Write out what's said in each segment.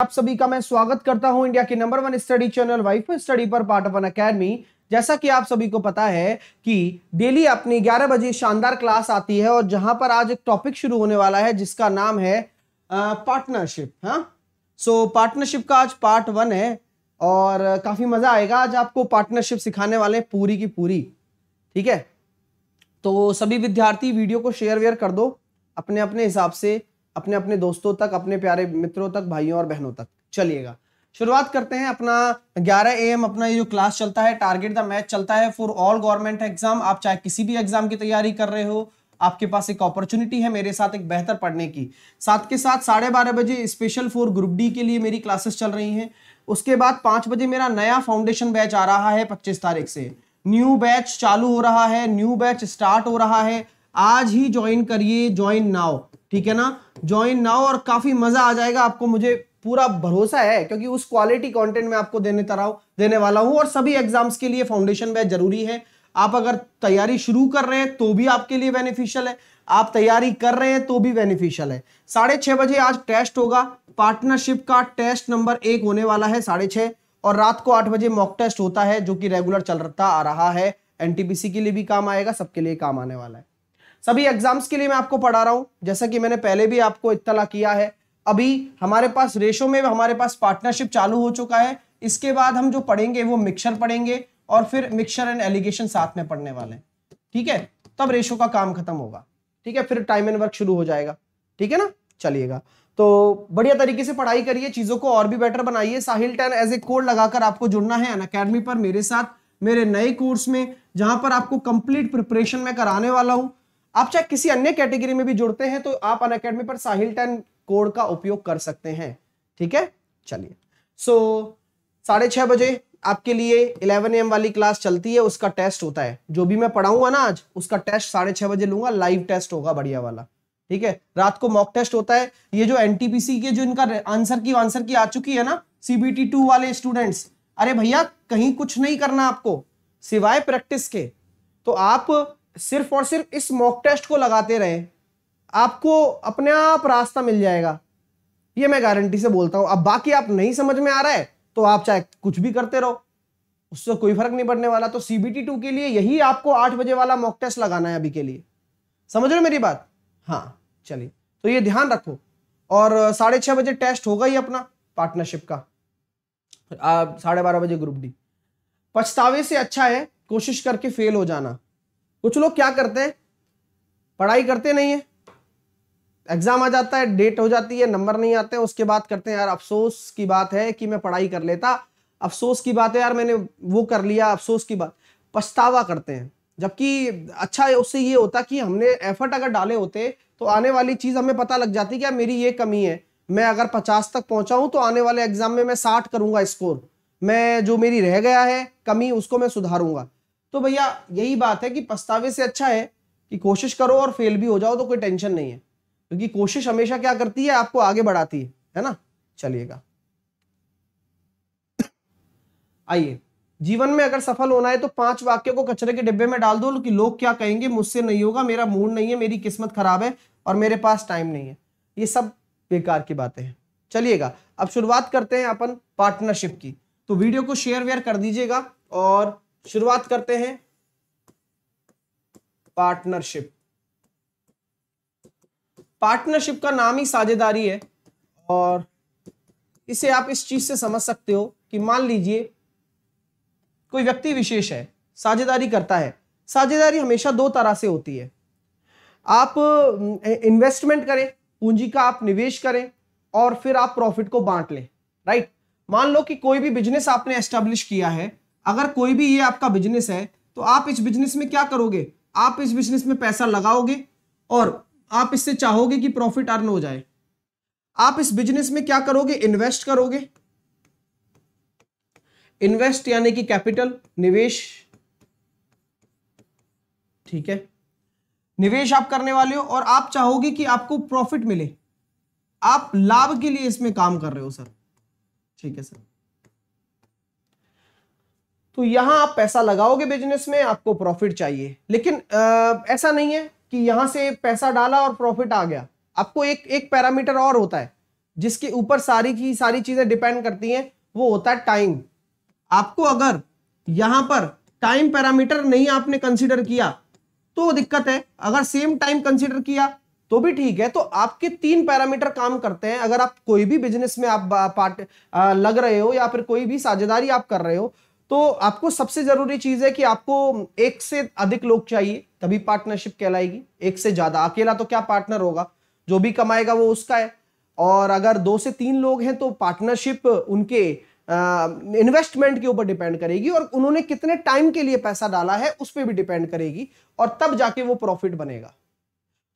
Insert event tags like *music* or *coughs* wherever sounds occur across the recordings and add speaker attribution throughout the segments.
Speaker 1: आप सभी का मैं स्वागत करता हूं इंडिया के number one study channel wifi study पर पार्ट ऑफ अकेडमी जैसा कि आप सभी को पता है कि डेली अपनी 11 बजे शानदार क्लास आती है और जहां पर आज एक टॉपिक शुरू होने वाला है जिसका नाम है पार्टनरशिप हाँ सो पार्टनरशिप का आज पार्ट वन है और काफी मजा आएगा आज आपको पार्टनरशिप सिखाने वाले पूरी की पूरी ठीक है तो सभी विद्यार्थी वीडियो को शेयर वेयर कर दो अपने अपने हिसाब से अपने अपने दोस्तों तक अपने प्यारे मित्रों तक भाइयों और बहनों तक चलिएगा शुरुआत करते हैं अपना 11 एम अपना ये जो क्लास चलता है टारगेट द मैच चलता है फॉर ऑल गवर्नमेंट एग्जाम आप चाहे किसी भी एग्जाम की तैयारी कर रहे हो आपके पास एक अपॉर्चुनिटी है मेरे साथ एक बेहतर पढ़ने की साथ के साथ साढ़े बारह बजे स्पेशल फॉर ग्रुप डी के लिए मेरी क्लासेस चल रही हैं उसके बाद पाँच बजे मेरा नया फाउंडेशन बैच आ रहा है पच्चीस तारीख से न्यू बैच चालू हो रहा है न्यू बैच स्टार्ट हो रहा है आज ही ज्वाइन करिए ज्वाइन नाउ ठीक है ना ज्वाइन नाउ और काफी मजा आ जाएगा आपको मुझे पूरा भरोसा है क्योंकि उस क्वालिटी कंटेंट में आपको देने तरह देने वाला हूं और सभी एग्जाम्स के लिए फाउंडेशन बैच जरूरी है आप अगर तैयारी शुरू कर रहे हैं तो भी आपके लिए बेनिफिशियल है आप तैयारी कर रहे हैं तो भी बेनिफिशियल है साढ़े छह बजे आज टेस्ट होगा पार्टनरशिप का टेस्ट नंबर एक होने वाला है साढ़े छह और रात को आठ बजे मॉक टेस्ट होता है जो कि रेगुलर चल रहा आ रहा है एनटीपीसी के लिए भी काम आएगा सबके लिए काम आने वाला है सभी एग्जाम्स के लिए मैं आपको पढ़ा रहा हूँ जैसा कि मैंने पहले भी आपको इतला किया है अभी हमारे पास रेशो में हमारे पास पार्टनरशिप चालू हो चुका है इसके बाद हम जो पढ़ेंगे वो मिक्सर पढ़ेंगे और फिर मिक्सर एंड एलिगेशन साथ में पढ़ने वाले हैं ठीक है तब रेशो का काम खत्म होगा ठीक है फिर टाइम एंड वर्क शुरू हो जाएगा ठीक है ना चलिएगा तो बढ़िया तरीके से पढ़ाई करिए चीज़ों को और भी बेटर बनाइए Sahil ten as a code लगाकर आपको जुड़ना है अकेडमी पर मेरे साथ मेरे नए कोर्स में जहां पर आपको कंप्लीट प्रिपरेशन में कराने वाला हूं आप चाहे किसी अन्य कैटेगरी में भी जुड़ते हैं तो आप अन अकेडमी पर साहिल टेन कोड का उपयोग कर सकते हैं ठीक है चलिए सो so, साढ़े छह बजे आपके लिए इलेवन एम वाली क्लास चलती है उसका टेस्ट होता है जो भी मैं पढ़ाऊंगा ना आज उसका टेस्ट साढ़े छह बजे लूंगा लाइव टेस्ट होगा बढ़िया वाला ठीक है रात को मॉक टेस्ट होता है ये जो एनटीपीसी के जो इनका आंसर की आंसर की आ चुकी है ना सीबीटी टू वाले स्टूडेंट्स अरे भैया कहीं कुछ नहीं करना आपको सिवाय प्रैक्टिस के तो आप सिर्फ और सिर्फ इस मॉक टेस्ट को लगाते रहे आपको अपने आप रास्ता मिल जाएगा ये मैं गारंटी से बोलता हूं अब बाकी आप नहीं समझ में आ रहा है तो आप चाहे कुछ भी करते रहो उससे कोई फर्क नहीं पड़ने वाला तो सीबीटी टू के लिए यही आपको आठ बजे वाला मॉक टेस्ट लगाना है अभी के लिए समझ रहे हो मेरी बात हाँ चलिए तो ये ध्यान रखो और साढ़े छह बजे टेस्ट होगा ही अपना पार्टनरशिप का साढ़े बारह बजे ग्रुप डी पछतावे से अच्छा है कोशिश करके फेल हो जाना कुछ लोग क्या करते हैं पढ़ाई करते नहीं है एग्जाम आ जाता है डेट हो जाती है नंबर नहीं आते हैं उसके बाद करते हैं यार अफसोस की बात है कि मैं पढ़ाई कर लेता अफसोस की बात है यार मैंने वो कर लिया अफसोस की बात पछतावा करते हैं जबकि अच्छा उससे ये होता कि हमने एफर्ट अगर डाले होते तो आने वाली चीज़ हमें पता लग जाती कि यार मेरी ये कमी है मैं अगर पचास तक पहुंचा हूं तो आने वाले एग्जाम में मैं साठ करूंगा स्कोर मैं जो मेरी रह गया है कमी उसको मैं सुधारूंगा तो भैया यही बात है कि पछतावे से अच्छा है कि कोशिश करो और फेल भी हो जाओ तो कोई टेंशन नहीं है क्योंकि कोशिश हमेशा क्या करती है आपको आगे बढ़ाती है है ना चलिएगा आइए जीवन में अगर सफल होना है तो पांच वाक्यों को कचरे के डिब्बे में डाल दो कि लोग क्या कहेंगे मुझसे नहीं होगा मेरा मूड नहीं है मेरी किस्मत खराब है और मेरे पास टाइम नहीं है ये सब बेकार की बातें हैं चलिएगा अब शुरुआत करते हैं अपन पार्टनरशिप की तो वीडियो को शेयर वेयर कर दीजिएगा और शुरुआत करते हैं पार्टनरशिप पार्टनरशिप का नाम ही साझेदारी है और इसे आप इस चीज से समझ सकते हो कि मान लीजिए कोई व्यक्ति विशेष है साझेदारी करता है साझेदारी हमेशा दो तरह से होती है आप इन्वेस्टमेंट करें पूंजी का आप निवेश करें और फिर आप प्रॉफिट को बांट लें राइट मान लो कि कोई भी बिजनेस आपने एस्टेब्लिश किया है अगर कोई भी ये आपका बिजनेस है तो आप इस बिजनेस में क्या करोगे आप इस बिजनेस में पैसा लगाओगे और आप इससे चाहोगे कि प्रॉफिट अर्न हो जाए आप इस बिजनेस में क्या करोगे इन्वेस्ट करोगे इन्वेस्ट यानी कि कैपिटल निवेश ठीक है निवेश आप करने वाले हो और आप चाहोगे कि आपको प्रॉफिट मिले आप लाभ के लिए इसमें काम कर रहे हो सर ठीक है सर तो यहां आप पैसा लगाओगे बिजनेस में आपको प्रॉफिट चाहिए लेकिन आ, ऐसा नहीं है कि यहां से पैसा डाला और प्रॉफिट आ गया आपको एक एक पैरामीटर और होता है जिसके ऊपर सारी की सारी चीज़ें डिपेंड करती हैं वो होता है टाइम आपको अगर यहां पर टाइम पैरामीटर नहीं आपने कंसिडर किया तो दिक्कत है अगर सेम टाइम कंसिडर किया तो भी ठीक है तो आपके तीन पैरामीटर काम करते हैं अगर आप कोई भी बिजनेस में आप पार्ट लग रहे हो या फिर कोई भी साझेदारी आप कर रहे हो तो आपको सबसे जरूरी चीज है कि आपको एक से अधिक लोग चाहिए तभी पार्टनरशिप कहलाएगी एक से ज्यादा अकेला तो क्या पार्टनर होगा जो भी कमाएगा वो उसका है और अगर दो से तीन लोग हैं तो पार्टनरशिप उनके इन्वेस्टमेंट के ऊपर डिपेंड करेगी और उन्होंने कितने टाइम के लिए पैसा डाला है उस पर भी डिपेंड करेगी और तब जाके वो प्रॉफिट बनेगा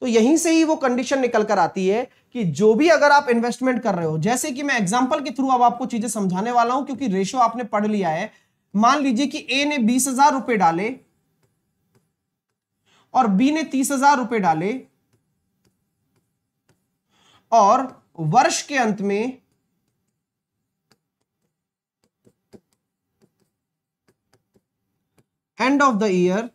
Speaker 1: तो यहीं से ही वो कंडीशन निकल कर आती है कि जो भी अगर आप इन्वेस्टमेंट कर रहे हो जैसे कि मैं एग्जाम्पल के थ्रू अब आपको चीजें समझाने वाला हूं क्योंकि रेशो आपने पढ़ लिया है मान लीजिए कि ए ने बीस हजार रुपए डाले और बी ने तीस हजार रुपए डाले और वर्ष के अंत में एंड ऑफ द ईयर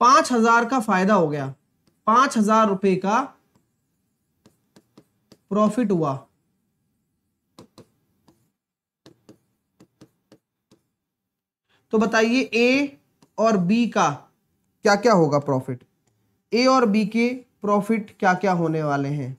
Speaker 1: पांच हजार का फायदा हो गया पांच हजार रुपए का प्रॉफिट हुआ तो बताइए ए और बी का क्या क्या होगा प्रॉफिट ए और बी के प्रॉफिट क्या क्या होने वाले हैं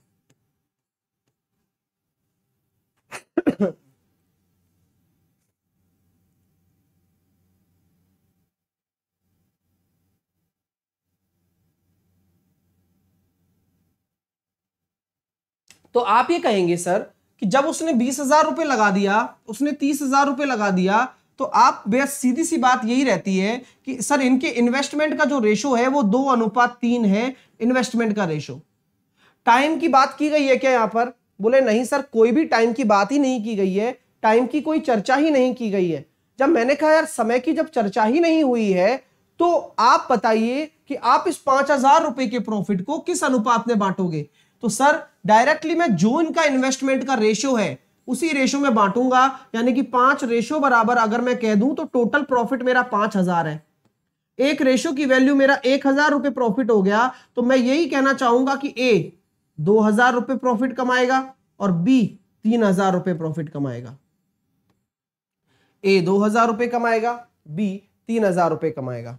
Speaker 1: तो आप ये कहेंगे सर कि जब उसने बीस हजार रुपये लगा दिया उसने तीस हजार रुपये लगा दिया तो आप बेस सीधी सी बात यही रहती है कि सर इनके इन्वेस्टमेंट का जो रेशो है वो दो अनुपात तीन है इन्वेस्टमेंट का रेशो टाइम की बात की गई है क्या यहां पर बोले नहीं सर कोई भी टाइम की बात ही नहीं की गई है टाइम की कोई चर्चा ही नहीं की गई है जब मैंने कहा यार समय की जब चर्चा ही नहीं हुई है तो आप बताइए कि आप इस पांच हजार रुपए के प्रॉफिट को किस अनुपात में बांटोगे तो सर डायरेक्टली मैं जो इनका इन्वेस्टमेंट का रेशियो है उसी रेशियो में बांटूंगा यानी कि पांच रेशियो बराबर अगर मैं कह दूं तो टोटल प्रॉफिट मेरा पांच हजार है एक रेशियो की वैल्यू मेरा एक हजार रुपए प्रॉफिट हो गया तो मैं यही कहना चाहूंगा कि ए दो हजार रुपये प्रॉफिट कमाएगा और बी तीन हजार रुपये प्रॉफिट कमाएगा ए दो हजार रुपये कमाएगा बी तीन हजार रुपए कमाएगा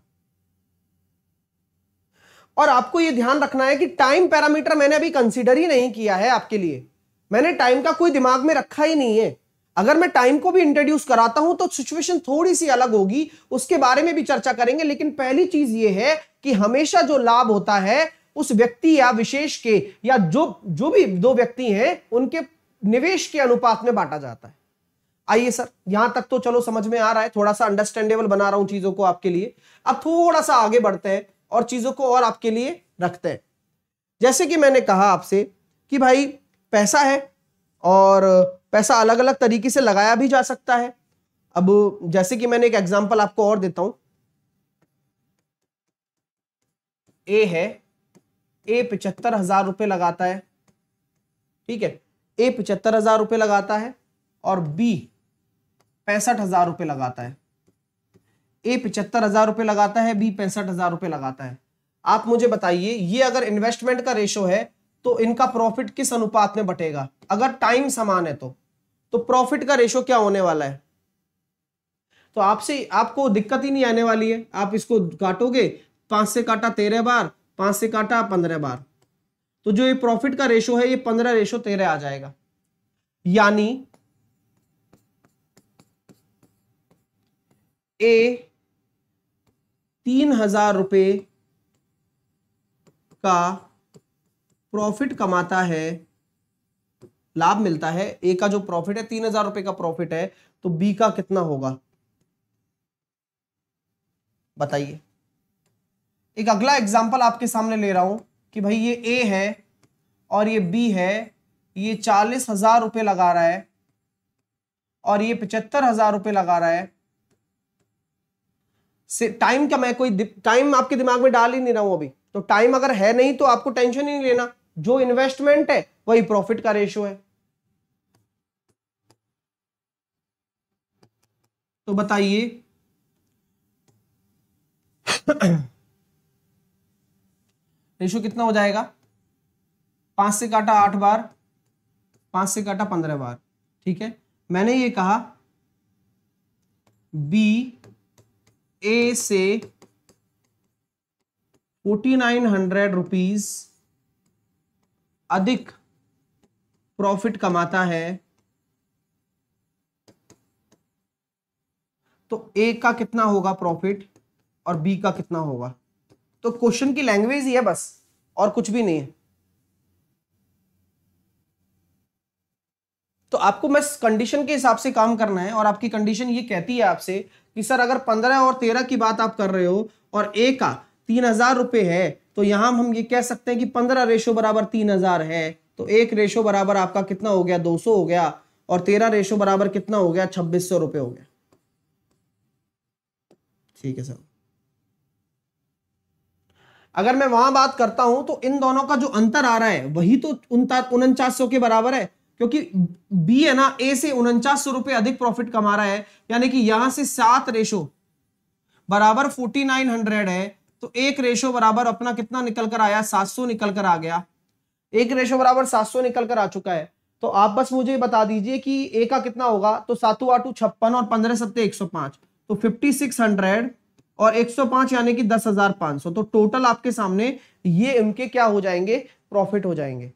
Speaker 1: और आपको ये ध्यान रखना है कि टाइम पैरामीटर मैंने अभी कंसिडर ही नहीं किया है आपके लिए मैंने टाइम का कोई दिमाग में रखा ही नहीं है अगर मैं टाइम को भी इंट्रोड्यूस कराता हूं तो सिचुएशन थोड़ी सी अलग होगी उसके बारे में भी चर्चा करेंगे लेकिन पहली चीज ये है कि हमेशा जो लाभ होता है उस व्यक्ति या विशेष के या जो जो भी दो व्यक्ति हैं उनके निवेश के अनुपात में बांटा जाता है आइए सर यहां तक तो चलो समझ में आ रहा है थोड़ा सा अंडरस्टैंडेबल बना रहा हूं चीजों को आपके लिए अब थोड़ा सा आगे बढ़ते हैं और चीज़ों को और आपके लिए रखते हैं जैसे कि मैंने कहा आपसे कि भाई पैसा है और पैसा अलग अलग तरीके से लगाया भी जा सकता है अब जैसे कि मैंने एक एग्जाम्पल आपको और देता हूं ए है ए पिचहत्तर हजार रुपये लगाता है ठीक है ए पिचहत्तर हजार रुपये लगाता है और बी पैंसठ हजार रुपये लगाता है ए पिचहत्तर हजार रुपए लगाता है बी पैंसठ हजार रुपए लगाता है आप मुझे बताइए ये अगर इन्वेस्टमेंट का रेशो है तो इनका प्रॉफिट किस अनुपात में बटेगा अगर टाइम समान है तो तो प्रॉफिट का रेशो क्या होने वाला है तो आपसे आपको दिक्कत ही नहीं आने वाली है आप इसको काटोगे पांच से काटा तेरह बार पांच से काटा पंद्रह बार तो जो ये प्रॉफिट का रेशो है ये पंद्रह रेशो तेरह आ जाएगा यानी ए तीन हजार रुपये का प्रॉफिट कमाता है लाभ मिलता है ए का जो प्रॉफिट है तीन हजार रुपये का प्रॉफिट है तो बी का कितना होगा बताइए एक अगला एग्जाम्पल आपके सामने ले रहा हूं कि भाई ये ए है और ये बी है ये चालीस हजार रुपये लगा रहा है और ये पचहत्तर हजार रुपये लगा रहा है टाइम का मैं कोई टाइम आपके दिमाग में डाल ही नहीं रहा हूं अभी तो टाइम अगर है नहीं तो आपको टेंशन ही नहीं लेना जो इन्वेस्टमेंट है वही प्रॉफिट का रेशियो है तो बताइए रेशो कितना हो जाएगा पांच से काटा आठ बार पांच से काटा पंद्रह बार ठीक है मैंने ये कहा बी ए से फोर्टी नाइन हंड्रेड रुपीज अधिक प्रॉफिट कमाता है तो ए का कितना होगा प्रॉफिट और बी का कितना होगा तो क्वेश्चन की लैंग्वेज ही है बस और कुछ भी नहीं है तो आपको मैं कंडीशन के हिसाब से काम करना है और आपकी कंडीशन ये कहती है आपसे कि सर अगर पंद्रह और तेरह की बात आप कर रहे हो और ए का तीन हजार रुपये है तो यहाँ हम ये कह सकते हैं कि पंद्रह रेशो बराबर तीन हजार है तो एक रेशो बराबर आपका कितना हो गया दो सौ हो गया और तेरह रेशो बराबर कितना हो गया छब्बीस सौ रुपये हो गया ठीक है सर अगर मैं वहां बात करता हूं तो इन दोनों का जो अंतर आ रहा है वही तो उनचास सौ के बराबर है क्योंकि बी है ना ए से उनचास रुपए अधिक प्रॉफिट कमा रहा है यानी कि यहां से सात रेशो बराबर फोर्टी नाइन हंड्रेड है तो एक रेशो बराबर अपना कितना निकल कर आया सात सौ निकल कर आ गया एक रेशो बराबर सात सौ निकल कर आ चुका है तो आप बस मुझे बता दीजिए कि ए का कितना होगा तो सातु आठू छप्पन और पंद्रह सत्ते एक सौ पांच तो फिफ्टी सिक्स हंड्रेड और एक सौ पांच यानी कि दस हजार पांच सौ तो टोटल आपके सामने ये उनके क्या हो जाएंगे प्रॉफिट हो जाएंगे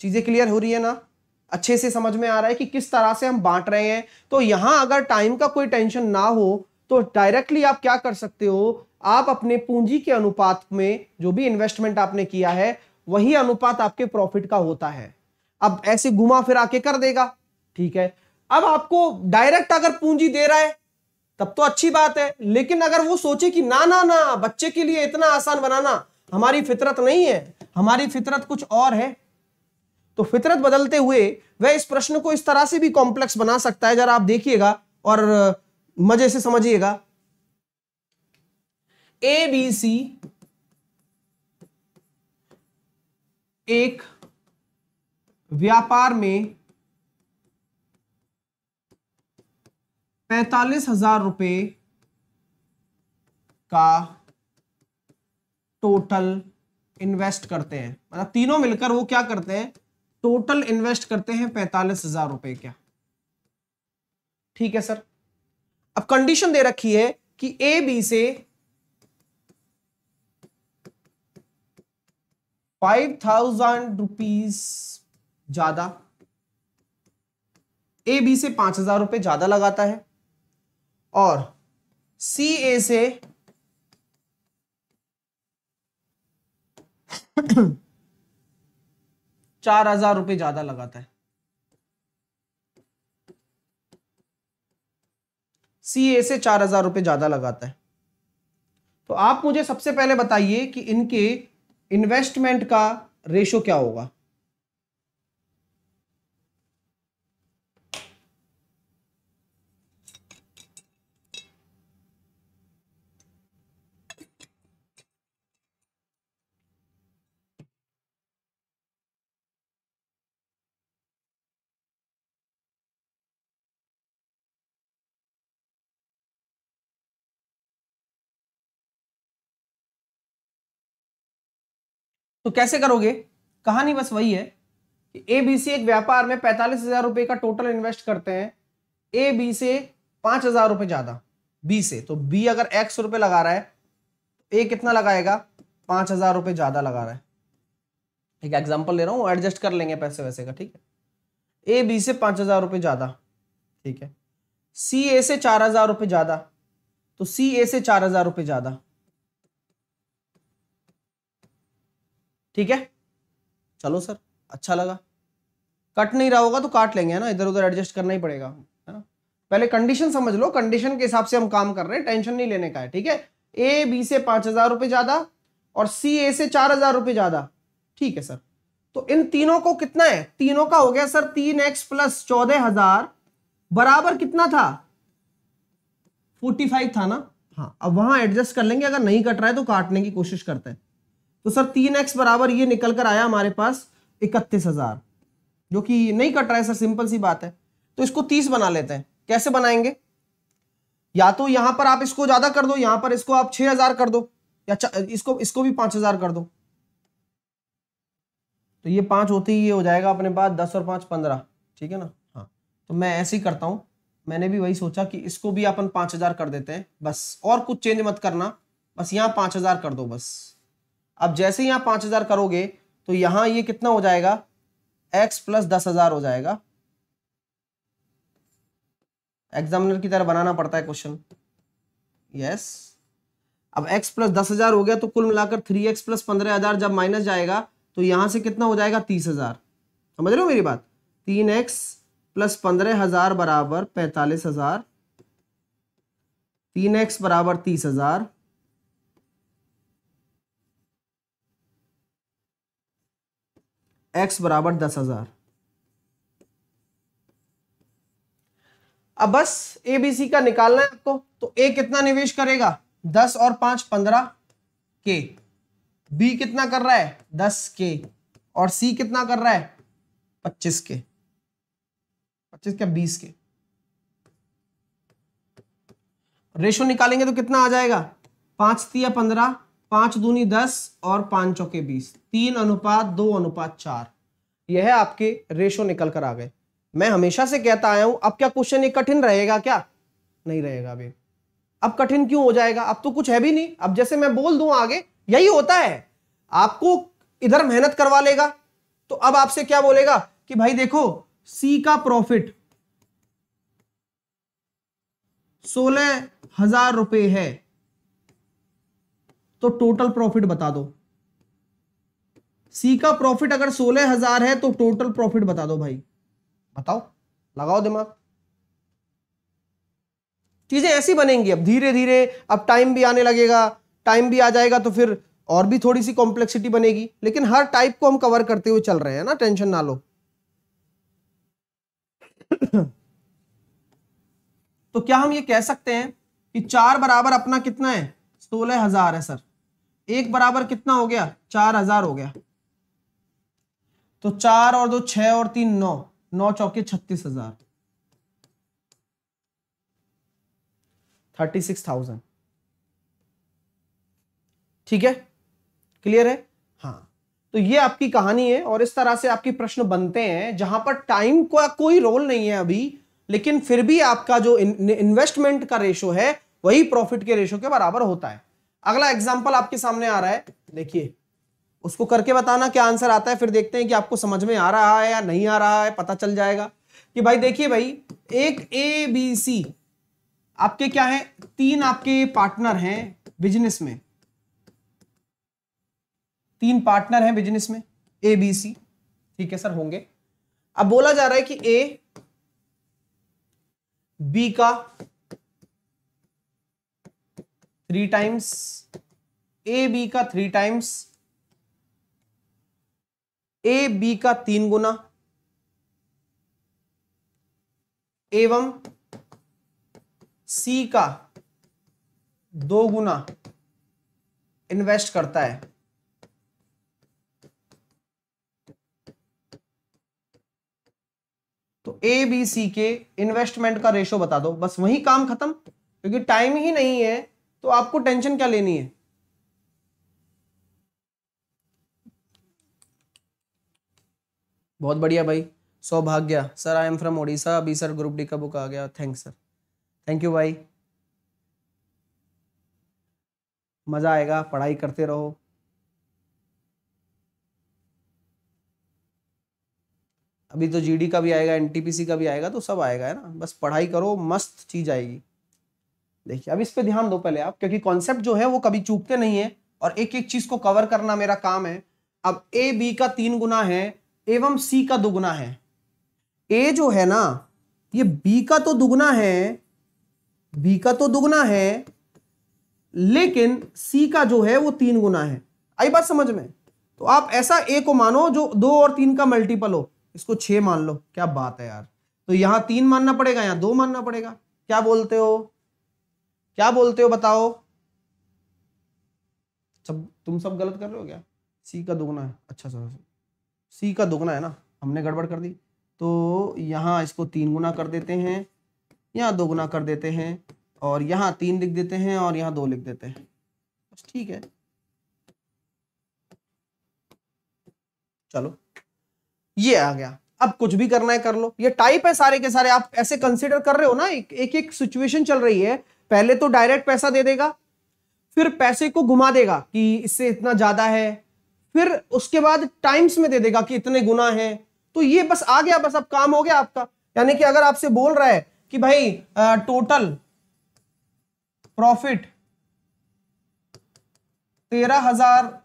Speaker 1: चीजें क्लियर हो रही है ना अच्छे से समझ में आ रहा है कि किस तरह से हम बांट रहे हैं तो यहां अगर टाइम का कोई टेंशन ना हो तो डायरेक्टली आप क्या कर सकते हो आप अपने पूंजी के अनुपात में जो भी इन्वेस्टमेंट आपने किया है वही अनुपात आपके प्रॉफिट का होता है अब ऐसे घुमा फिरा के कर देगा ठीक है अब आपको डायरेक्ट अगर पूंजी दे रहा है तब तो अच्छी बात है लेकिन अगर वो सोचे कि ना ना ना बच्चे के लिए इतना आसान बनाना हमारी फितरत नहीं है हमारी फितरत कुछ और है तो फितरत बदलते हुए वह इस प्रश्न को इस तरह से भी कॉम्प्लेक्स बना सकता है जरा आप देखिएगा और मजे से समझिएगा ए बी सी एक व्यापार में पैतालीस हजार रुपये का टोटल इन्वेस्ट करते हैं मतलब तीनों मिलकर वो क्या करते हैं टोटल इन्वेस्ट करते हैं पैंतालीस हजार रुपए क्या ठीक है सर अब कंडीशन दे रखी है कि ए बी से फाइव थाउजेंड रुपीज ज्यादा ए बी से पांच हजार रुपए ज्यादा लगाता है और सी ए से चार हजार रुपये ज्यादा लगाता है सी ए से चार हजार रुपये ज्यादा लगाता है तो आप मुझे सबसे पहले बताइए कि इनके इन्वेस्टमेंट का रेशो क्या होगा तो कैसे करोगे कहानी बस वही है कि ए बी सी एक व्यापार में पैंतालीस हजार रुपए का टोटल इन्वेस्ट करते हैं ए बी से पांच हजार रुपए ज्यादा बी से तो बी अगर एक्स रुपए लगा रहा है ए कितना लगाएगा पांच हजार रुपए ज्यादा लगा रहा है एक एग्जाम्पल ले रहा हूं एडजस्ट कर लेंगे पैसे वैसे का ठीक है ए बी से पांच हजार रुपए ज्यादा ठीक है सी ए से चार हजार रुपए ज्यादा तो सी ए से चार हजार रुपए ज्यादा ठीक है चलो सर अच्छा लगा कट नहीं रहा होगा तो काट लेंगे है ना इधर उधर एडजस्ट करना ही पड़ेगा है ना पहले कंडीशन समझ लो कंडीशन के हिसाब से हम काम कर रहे हैं टेंशन नहीं लेने का है ठीक है ए बी से पांच हज़ार रुपये ज़्यादा और सी ए से चार हज़ार रुपये ज़्यादा ठीक है सर तो इन तीनों को कितना है तीनों का हो गया सर तीन एक्स प्लस चौदह हजार बराबर कितना था फोर्टी फाइव था ना हाँ अब वहां एडजस्ट कर लेंगे अगर नहीं कट रहा है तो काटने की कोशिश करते हैं तो सर तीन एक्स बराबर ये निकल कर आया हमारे पास इकतीस हजार जो कि नहीं कट रहा है सर सिंपल सी बात है तो इसको तीस बना लेते हैं कैसे बनाएंगे या तो यहां पर आप इसको ज्यादा कर दो यहां पर इसको आप छह हजार कर दो या इसको इसको भी पांच हजार कर दो तो ये पांच होते ही ये हो जाएगा अपने पास दस और पांच पंद्रह ठीक है ना हाँ तो मैं ऐसे ही करता हूं मैंने भी वही सोचा कि इसको भी अपन पांच हजार कर देते हैं बस और कुछ चेंज मत करना बस यहां पांच हजार कर दो बस अब जैसे ही आप पाँच हज़ार करोगे तो यहाँ ये कितना हो जाएगा एक्स प्लस दस हज़ार हो जाएगा एग्जामिनर की तरह बनाना पड़ता है क्वेश्चन यस अब x प्लस दस हजार हो गया तो कुल मिलाकर थ्री एक्स प्लस पंद्रह हजार जब माइनस जाएगा तो यहां से कितना हो जाएगा तीस हजार समझ रहे हो मेरी बात तीन एक्स प्लस पंद्रह हजार बराबर पैंतालीस हजार तीन एक्स बराबर तीस हजार एक्स बराबर दस हजार अब बस एबीसी का निकालना है आपको तो ए कितना निवेश करेगा दस और पांच पंद्रह के बी कितना कर रहा है दस के और सी कितना कर रहा है पच्चीस के पच्चीस के बीस के रेशो निकालेंगे तो कितना आ जाएगा पांच तिया पंद्रह पांच दूनी दस और पांच चौके बीस तीन अनुपात दो अनुपात चार यह आपके रेशो निकल कर आ गए मैं हमेशा से कहता आया हूं अब क्या क्वेश्चन ये कठिन रहेगा क्या नहीं रहेगा अभी अब कठिन क्यों हो जाएगा अब तो कुछ है भी नहीं अब जैसे मैं बोल दू आगे यही होता है आपको इधर मेहनत करवा लेगा तो अब आपसे क्या बोलेगा कि भाई देखो सी का प्रॉफिट सोलह हजार रुपए है तो टोटल प्रॉफिट बता दो सी का प्रॉफिट अगर सोलह हजार है तो टोटल प्रॉफिट बता दो भाई बताओ लगाओ दिमाग चीजें ऐसी बनेंगी अब धीरे धीरे अब टाइम भी आने लगेगा टाइम भी आ जाएगा तो फिर और भी थोड़ी सी कॉम्प्लेक्सिटी बनेगी लेकिन हर टाइप को हम कवर करते हुए चल रहे हैं ना टेंशन ना लो तो क्या हम ये कह सकते हैं कि चार बराबर अपना कितना है सोलह हजार है सर एक बराबर कितना हो गया चार हजार हो गया तो चार और दो छह और तीन नौ नौ चौके छत्तीस हजार थर्टी सिक्स थाउजेंड ठीक है क्लियर है हाँ तो ये आपकी कहानी है और इस तरह से आपके प्रश्न बनते हैं जहां पर टाइम का को, कोई रोल नहीं है अभी लेकिन फिर भी आपका जो इन्वेस्टमेंट का रेशो है वही प्रॉफिट के रेशो के बराबर होता है अगला एग्जाम्पल आपके सामने आ रहा है देखिए उसको करके बताना क्या आंसर आता है फिर देखते हैं कि आपको समझ में आ रहा है या नहीं आ रहा है पता चल जाएगा कि भाई देखिए भाई एक ए बी सी आपके क्या है तीन आपके पार्टनर हैं बिजनेस में तीन पार्टनर हैं बिजनेस में ए बी सी ठीक है सर होंगे अब बोला जा रहा है कि ए बी का थ्री टाइम्स ए बी का थ्री टाइम्स ए बी का तीन गुना एवं सी का दो गुना इन्वेस्ट करता है तो ए बी सी के इन्वेस्टमेंट का रेशो बता दो बस वही काम खत्म क्योंकि टाइम ही नहीं है तो आपको टेंशन क्या लेनी है बहुत बढ़िया भाई Saubhagya sir I am from Odisha अभी सर ग्रुप डी का बुक आ गया थैंक सर थैंक यू भाई मज़ा आएगा पढ़ाई करते रहो अभी तो जीडी का भी आएगा एनटीपीसी का भी आएगा तो सब आएगा है ना बस पढ़ाई करो मस्त चीज़ आएगी देखिए अब इस पे ध्यान दो पहले आप क्योंकि कॉन्सेप्ट जो है वो कभी चूकते नहीं है और एक एक चीज को कवर करना मेरा काम है अब ए बी का तीन गुना है एवं सी का दुगुना है ए जो है ना ये बी का तो दुगुना है बी का तो दुगुना है लेकिन सी का जो है वो तीन गुना है आई बात समझ में तो आप ऐसा ए को मानो जो दो और तीन का मल्टीपल हो इसको छह मान लो क्या बात है यार तो यहां तीन मानना पड़ेगा यहां दो मानना पड़ेगा क्या बोलते हो क्या बोलते हो बताओ सब तुम सब गलत कर रहे हो क्या सी का दोगुना है अच्छा सर सी का दोगुना है ना हमने गड़बड़ कर दी तो यहाँ इसको तीन गुना कर देते हैं यहाँ दो गुना कर देते हैं और यहाँ तीन लिख देते हैं और यहाँ दो लिख देते हैं बस ठीक है चलो ये आ गया अब कुछ भी करना है कर लो ये टाइप है सारे के सारे आप ऐसे कंसिडर कर रहे हो ना एक, एक सिचुएशन चल रही है पहले तो डायरेक्ट पैसा दे देगा फिर पैसे को घुमा देगा कि इससे इतना ज्यादा है फिर उसके बाद टाइम्स में दे देगा कि इतने गुना है तो ये बस आ गया बस अब काम हो गया आपका यानी कि अगर आपसे बोल रहा है कि भाई आ, टोटल प्रॉफिट तेरह हजार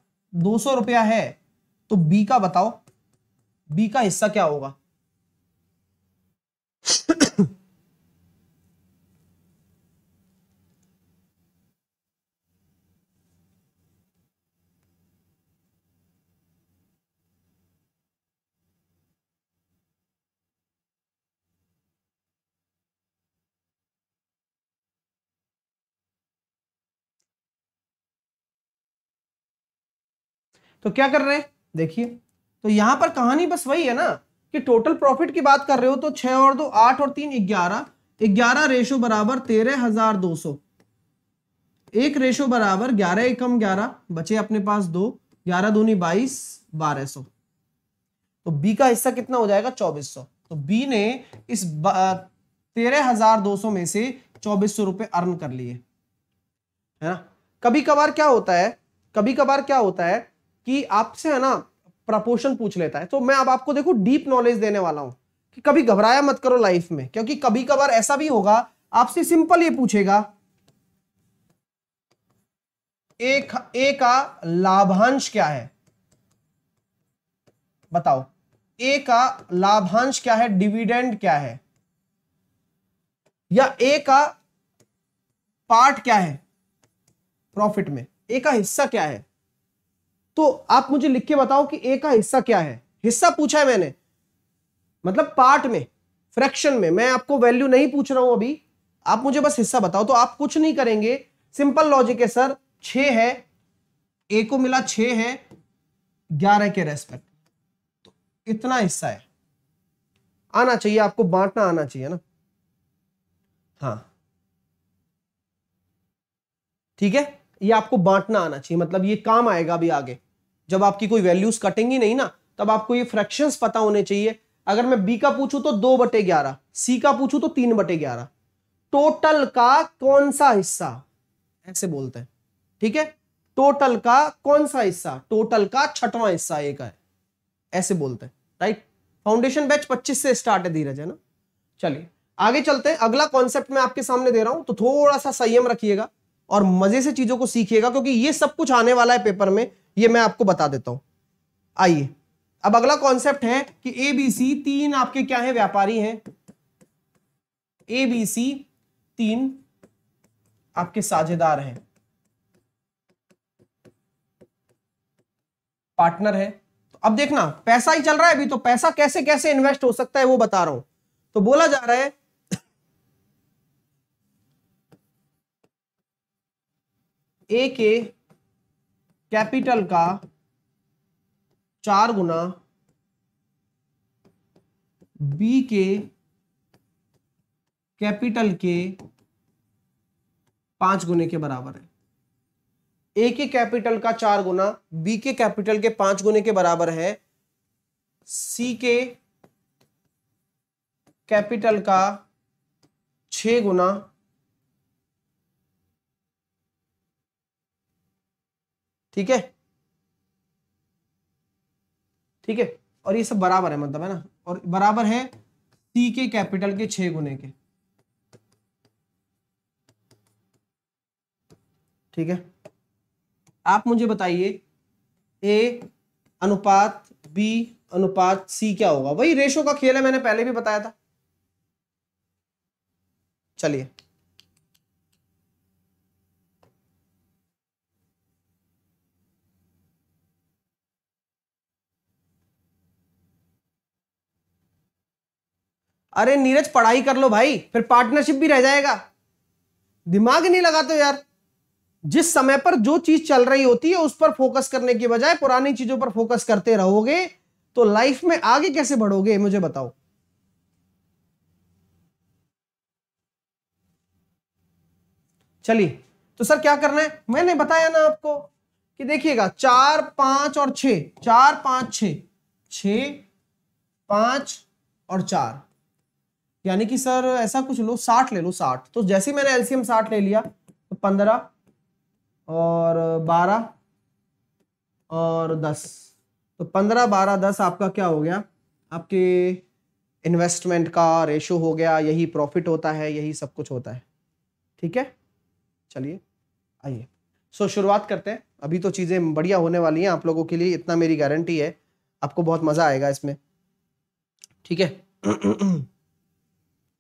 Speaker 1: दो सौ रुपया है तो बी का बताओ बी का हिस्सा क्या होगा तो क्या कर रहे हैं देखिए तो यहां पर कहानी बस वही है ना कि टोटल प्रॉफिट की बात कर रहे हो तो छह और दो आठ और तीन ग्यारह ग्यारह रेशो बराबर तेरह हजार दो सौ एक रेशो बराबर ग्यारह एकम ग्यारह बचे अपने पास दो ग्यारह दूनी बाईस बारह सौ तो बी का हिस्सा कितना हो जाएगा चौबीस सौ तो बी ने इस तेरह हजार दो सौ में से चौबीस सौ रुपए अर्न कर लिए है ना कभी कभार क्या होता है कभी कभार क्या होता है कि आपसे है ना प्रपोर्शन पूछ लेता है तो मैं अब आपको देखो डीप नॉलेज देने वाला हूं कि कभी घबराया मत करो लाइफ में क्योंकि कभी कभार ऐसा भी होगा आपसे सिंपल ये पूछेगा ए, ए का लाभांश क्या है बताओ ए का लाभांश क्या है डिविडेंड क्या है या ए का पार्ट क्या है प्रॉफिट में ए का हिस्सा क्या है तो आप मुझे लिख के बताओ कि ए का हिस्सा क्या है हिस्सा पूछा है मैंने मतलब पार्ट में फ्रैक्शन में मैं आपको वैल्यू नहीं पूछ रहा हूं अभी आप मुझे बस हिस्सा बताओ तो आप कुछ नहीं करेंगे सिंपल लॉजिक है सर छ है ए को मिला छ है ग्यारह के रेस्पेक्ट तो इतना हिस्सा है आना चाहिए आपको बांटना आना चाहिए ना हाँ ठीक है ये आपको बांटना आना चाहिए मतलब ये काम आएगा अभी आगे जब आपकी कोई वैल्यूज कटेंगी नहीं ना तब आपको ये फ्रैक्शंस पता होने चाहिए अगर मैं बी का पूछूं तो दो बटे ग्यारह सी का पूछूं तो तीन बटे ग्यारह टोटल का कौन सा हिस्सा ऐसे बोलते हैं ठीक है टोटल का कौन सा हिस्सा टोटल का छठवां हिस्सा एक है ऐसे बोलते हैं राइट फाउंडेशन बैच पच्चीस से स्टार्ट है धीरज है ना चलिए आगे चलते हैं अगला कॉन्सेप्ट मैं आपके सामने दे रहा हूं तो थोड़ा सा संयम रखिएगा और मजे से चीजों को सीखिएगा क्योंकि ये सब कुछ आने वाला है पेपर में ये मैं आपको बता देता हूं आइए अब अगला कॉन्सेप्ट है कि ए बी सी तीन आपके क्या है व्यापारी हैं ए बी सी तीन आपके साझेदार हैं पार्टनर है तो अब देखना पैसा ही चल रहा है अभी तो पैसा कैसे कैसे इन्वेस्ट हो सकता है वो बता रहा हूं तो बोला जा रहा है ए के कैपिटल का चार गुना बी के कैपिटल के पांच गुने के बराबर है ए के कैपिटल का चार गुना बी के कैपिटल के पांच गुने के बराबर है सी के कैपिटल का छह गुना ठीक है ठीक है और ये सब बराबर है मतलब है ना और बराबर है सी के कैपिटल के छह गुने के ठीक है आप मुझे बताइए ए अनुपात बी अनुपात सी क्या होगा वही रेशो का खेल है मैंने पहले भी बताया था चलिए अरे नीरज पढ़ाई कर लो भाई फिर पार्टनरशिप भी रह जाएगा दिमाग नहीं लगाते यार जिस समय पर जो चीज चल रही होती है उस पर फोकस करने के बजाय पुरानी चीजों पर फोकस करते रहोगे तो लाइफ में आगे कैसे बढ़ोगे मुझे बताओ चलिए तो सर क्या करना है मैंने बताया ना आपको कि देखिएगा चार पांच और छ चार पांच छ पांच और चार यानी कि सर ऐसा कुछ लो साठ ले लो साठ तो जैसे मैंने एलसीएम साठ ले लिया तो पंद्रह और बारह और दस तो पंद्रह बारह दस आपका क्या हो गया आपके इन्वेस्टमेंट का रेशो हो गया यही प्रॉफिट होता है यही सब कुछ होता है ठीक है चलिए आइए सो so, शुरुआत करते हैं अभी तो चीज़ें बढ़िया होने वाली हैं आप लोगों के लिए इतना मेरी गारंटी है आपको बहुत मज़ा आएगा इसमें ठीक है *clears throat*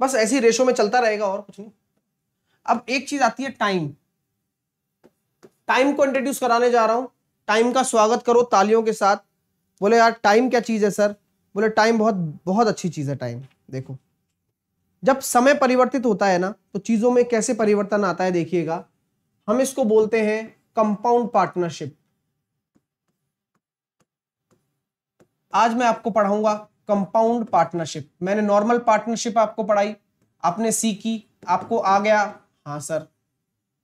Speaker 1: बस ऐसी रेशो में चलता रहेगा और कुछ नहीं अब एक चीज आती है टाइम टाइम को इंट्रोड्यूस कराने जा रहा हूं टाइम का स्वागत करो तालियों के साथ बोले यार टाइम क्या चीज है सर बोले टाइम बहुत बहुत अच्छी चीज है टाइम देखो जब समय परिवर्तित होता है ना तो चीजों में कैसे परिवर्तन आता है देखिएगा हम इसको बोलते हैं कंपाउंड पार्टनरशिप आज मैं आपको पढ़ाऊंगा कंपाउंड पार्टनरशिप मैंने नॉर्मल पार्टनरशिप आपको पढ़ाई आपने सीखी आपको आ गया हाँ सर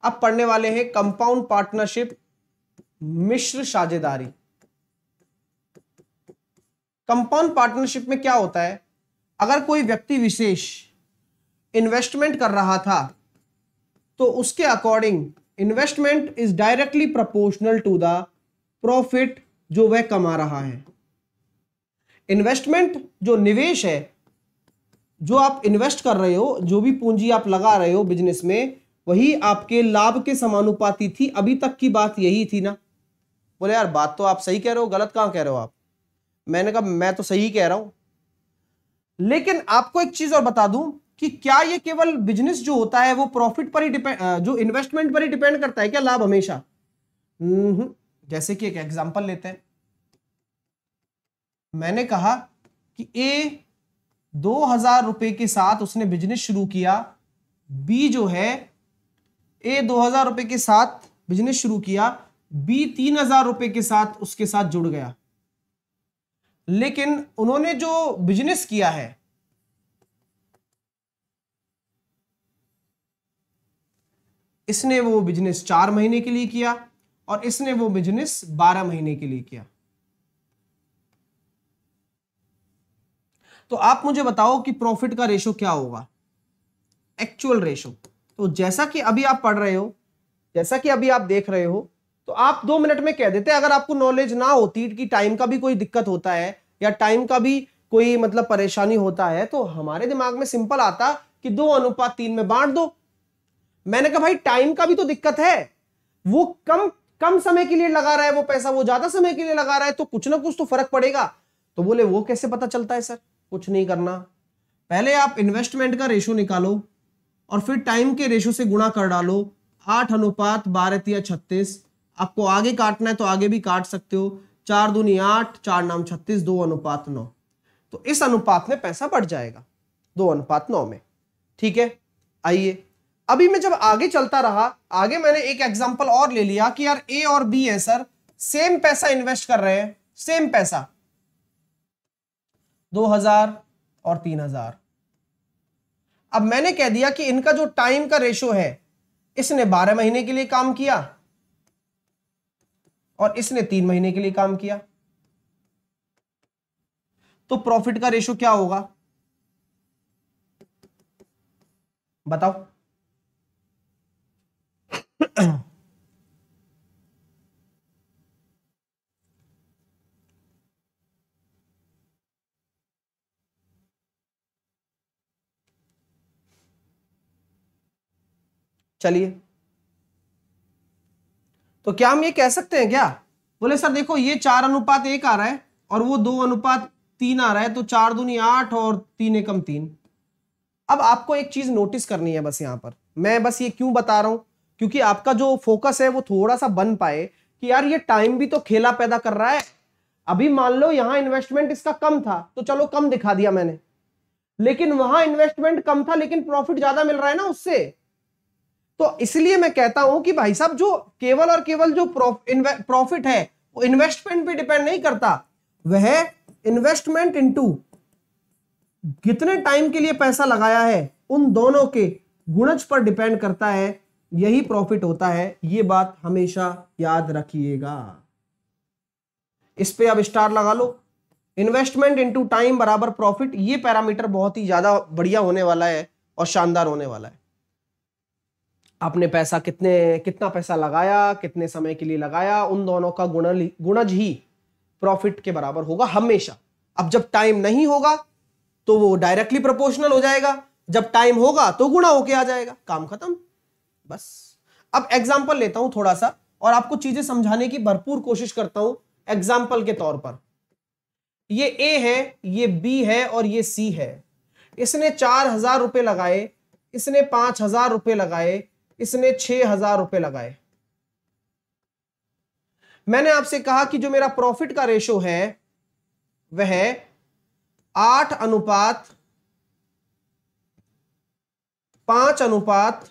Speaker 1: अब पढ़ने वाले हैं कंपाउंड पार्टनरशिप मिश्र साझेदारी कंपाउंड पार्टनरशिप में क्या होता है अगर कोई व्यक्ति विशेष इन्वेस्टमेंट कर रहा था तो उसके according investment is directly proportional to the profit जो वह कमा रहा है इन्वेस्टमेंट जो निवेश है जो आप इन्वेस्ट कर रहे हो जो भी पूंजी आप लगा रहे हो बिजनेस में वही आपके लाभ के समानुपाती थी अभी तक की बात यही थी ना बोले यार बात तो आप सही कह रहे हो गलत कहां कह रहे हो आप मैंने कहा मैं तो सही कह रहा हूं लेकिन आपको एक चीज और बता दूं कि क्या ये केवल बिजनेस जो होता है वो प्रॉफिट पर ही डिपेंड जो इन्वेस्टमेंट पर ही डिपेंड करता है क्या लाभ हमेशा हम्म, हम्म। जैसे कि एक एग्जाम्पल लेते हैं मैंने कहा कि ए दो हजार रुपए के साथ उसने बिजनेस शुरू किया बी जो है ए दो हजार रुपए के साथ बिजनेस शुरू किया बी तीन हजार रुपए के साथ उसके साथ जुड़ गया लेकिन उन्होंने जो बिजनेस किया है इसने वो बिजनेस चार महीने के लिए किया और इसने वो बिजनेस बारह महीने के लिए किया तो आप मुझे बताओ कि प्रॉफिट का रेशो क्या होगा एक्चुअल रेशो तो जैसा कि अभी आप पढ़ रहे हो जैसा कि अभी आप देख रहे हो तो आप दो मिनट में कह देते अगर आपको नॉलेज ना होती कि टाइम का भी कोई दिक्कत होता है या टाइम का भी कोई मतलब परेशानी होता है तो हमारे दिमाग में सिंपल आता कि दो अनुपात तीन में बांट दो मैंने कहा भाई टाइम का भी तो दिक्कत है वो कम कम समय के लिए लगा रहा है वो पैसा वो ज्यादा समय के लिए लगा रहा है तो कुछ ना कुछ तो फर्क पड़ेगा तो बोले वो कैसे पता चलता है सर कुछ नहीं करना पहले आप इन्वेस्टमेंट का रेशो निकालो और फिर टाइम के रेशो से गुणा कर डालो आठ अनुपात बारह या छत्तीस आपको आगे काटना है तो आगे भी काट सकते हो चार दूनी आठ चार नाम छत्तीस दो अनुपात नौ तो इस अनुपात में पैसा बढ़ जाएगा दो अनुपात नौ में ठीक है आइए अभी मैं जब आगे चलता रहा आगे मैंने एक एग्जाम्पल और ले लिया कि यार ए और बी है सर सेम पैसा इन्वेस्ट कर रहे हैं सेम पैसा दो हजार और तीन हजार अब मैंने कह दिया कि इनका जो टाइम का रेशो है इसने बारह महीने के लिए काम किया और इसने तीन महीने के लिए काम किया तो प्रॉफिट का रेशो क्या होगा बताओ चलिए तो क्या हम ये कह सकते हैं क्या बोले सर देखो ये चार अनुपात एक आ रहा है और वो दो अनुपात तीन आ रहा है तो चार दूनी आठ और तीन एकम तीन अब आपको एक चीज नोटिस करनी है बस यहां पर मैं बस ये क्यों बता रहा हूं क्योंकि आपका जो फोकस है वो थोड़ा सा बन पाए कि यार ये टाइम भी तो खेला पैदा कर रहा है अभी मान लो यहां इन्वेस्टमेंट इसका कम था तो चलो कम दिखा दिया मैंने लेकिन वहां इन्वेस्टमेंट कम था लेकिन प्रॉफिट ज्यादा मिल रहा है ना उससे तो इसलिए मैं कहता हूं कि भाई साहब जो केवल और केवल जो प्रॉफिट है वो इन्वेस्टमेंट पे डिपेंड नहीं करता वह इन्वेस्टमेंट इनटू कितने टाइम के लिए पैसा लगाया है उन दोनों के गुणज पर डिपेंड करता है यही प्रॉफिट होता है ये बात हमेशा याद रखिएगा इस पे अब स्टार लगा लो इन्वेस्टमेंट इनटू टाइम बराबर प्रॉफिट ये पैरामीटर बहुत ही ज्यादा बढ़िया होने वाला है और शानदार होने वाला है आपने पैसा कितने कितना पैसा लगाया कितने समय के लिए लगाया उन दोनों का गुण गुणज ही प्रॉफिट के बराबर होगा हमेशा अब जब टाइम नहीं होगा तो वो डायरेक्टली प्रोपोर्शनल हो जाएगा जब टाइम होगा तो गुणा होके आ जाएगा काम खत्म बस अब एग्जाम्पल लेता हूं थोड़ा सा और आपको चीजें समझाने की भरपूर कोशिश करता हूं एग्जाम्पल के तौर पर ये ए है ये बी है और ये सी है इसने चार हजार रुपए लगाए इसने पांच हजार रुपए लगाए इसने छह हजार रुपए लगाए मैंने आपसे कहा कि जो मेरा प्रॉफिट का रेशो है वह आठ अनुपात पांच अनुपात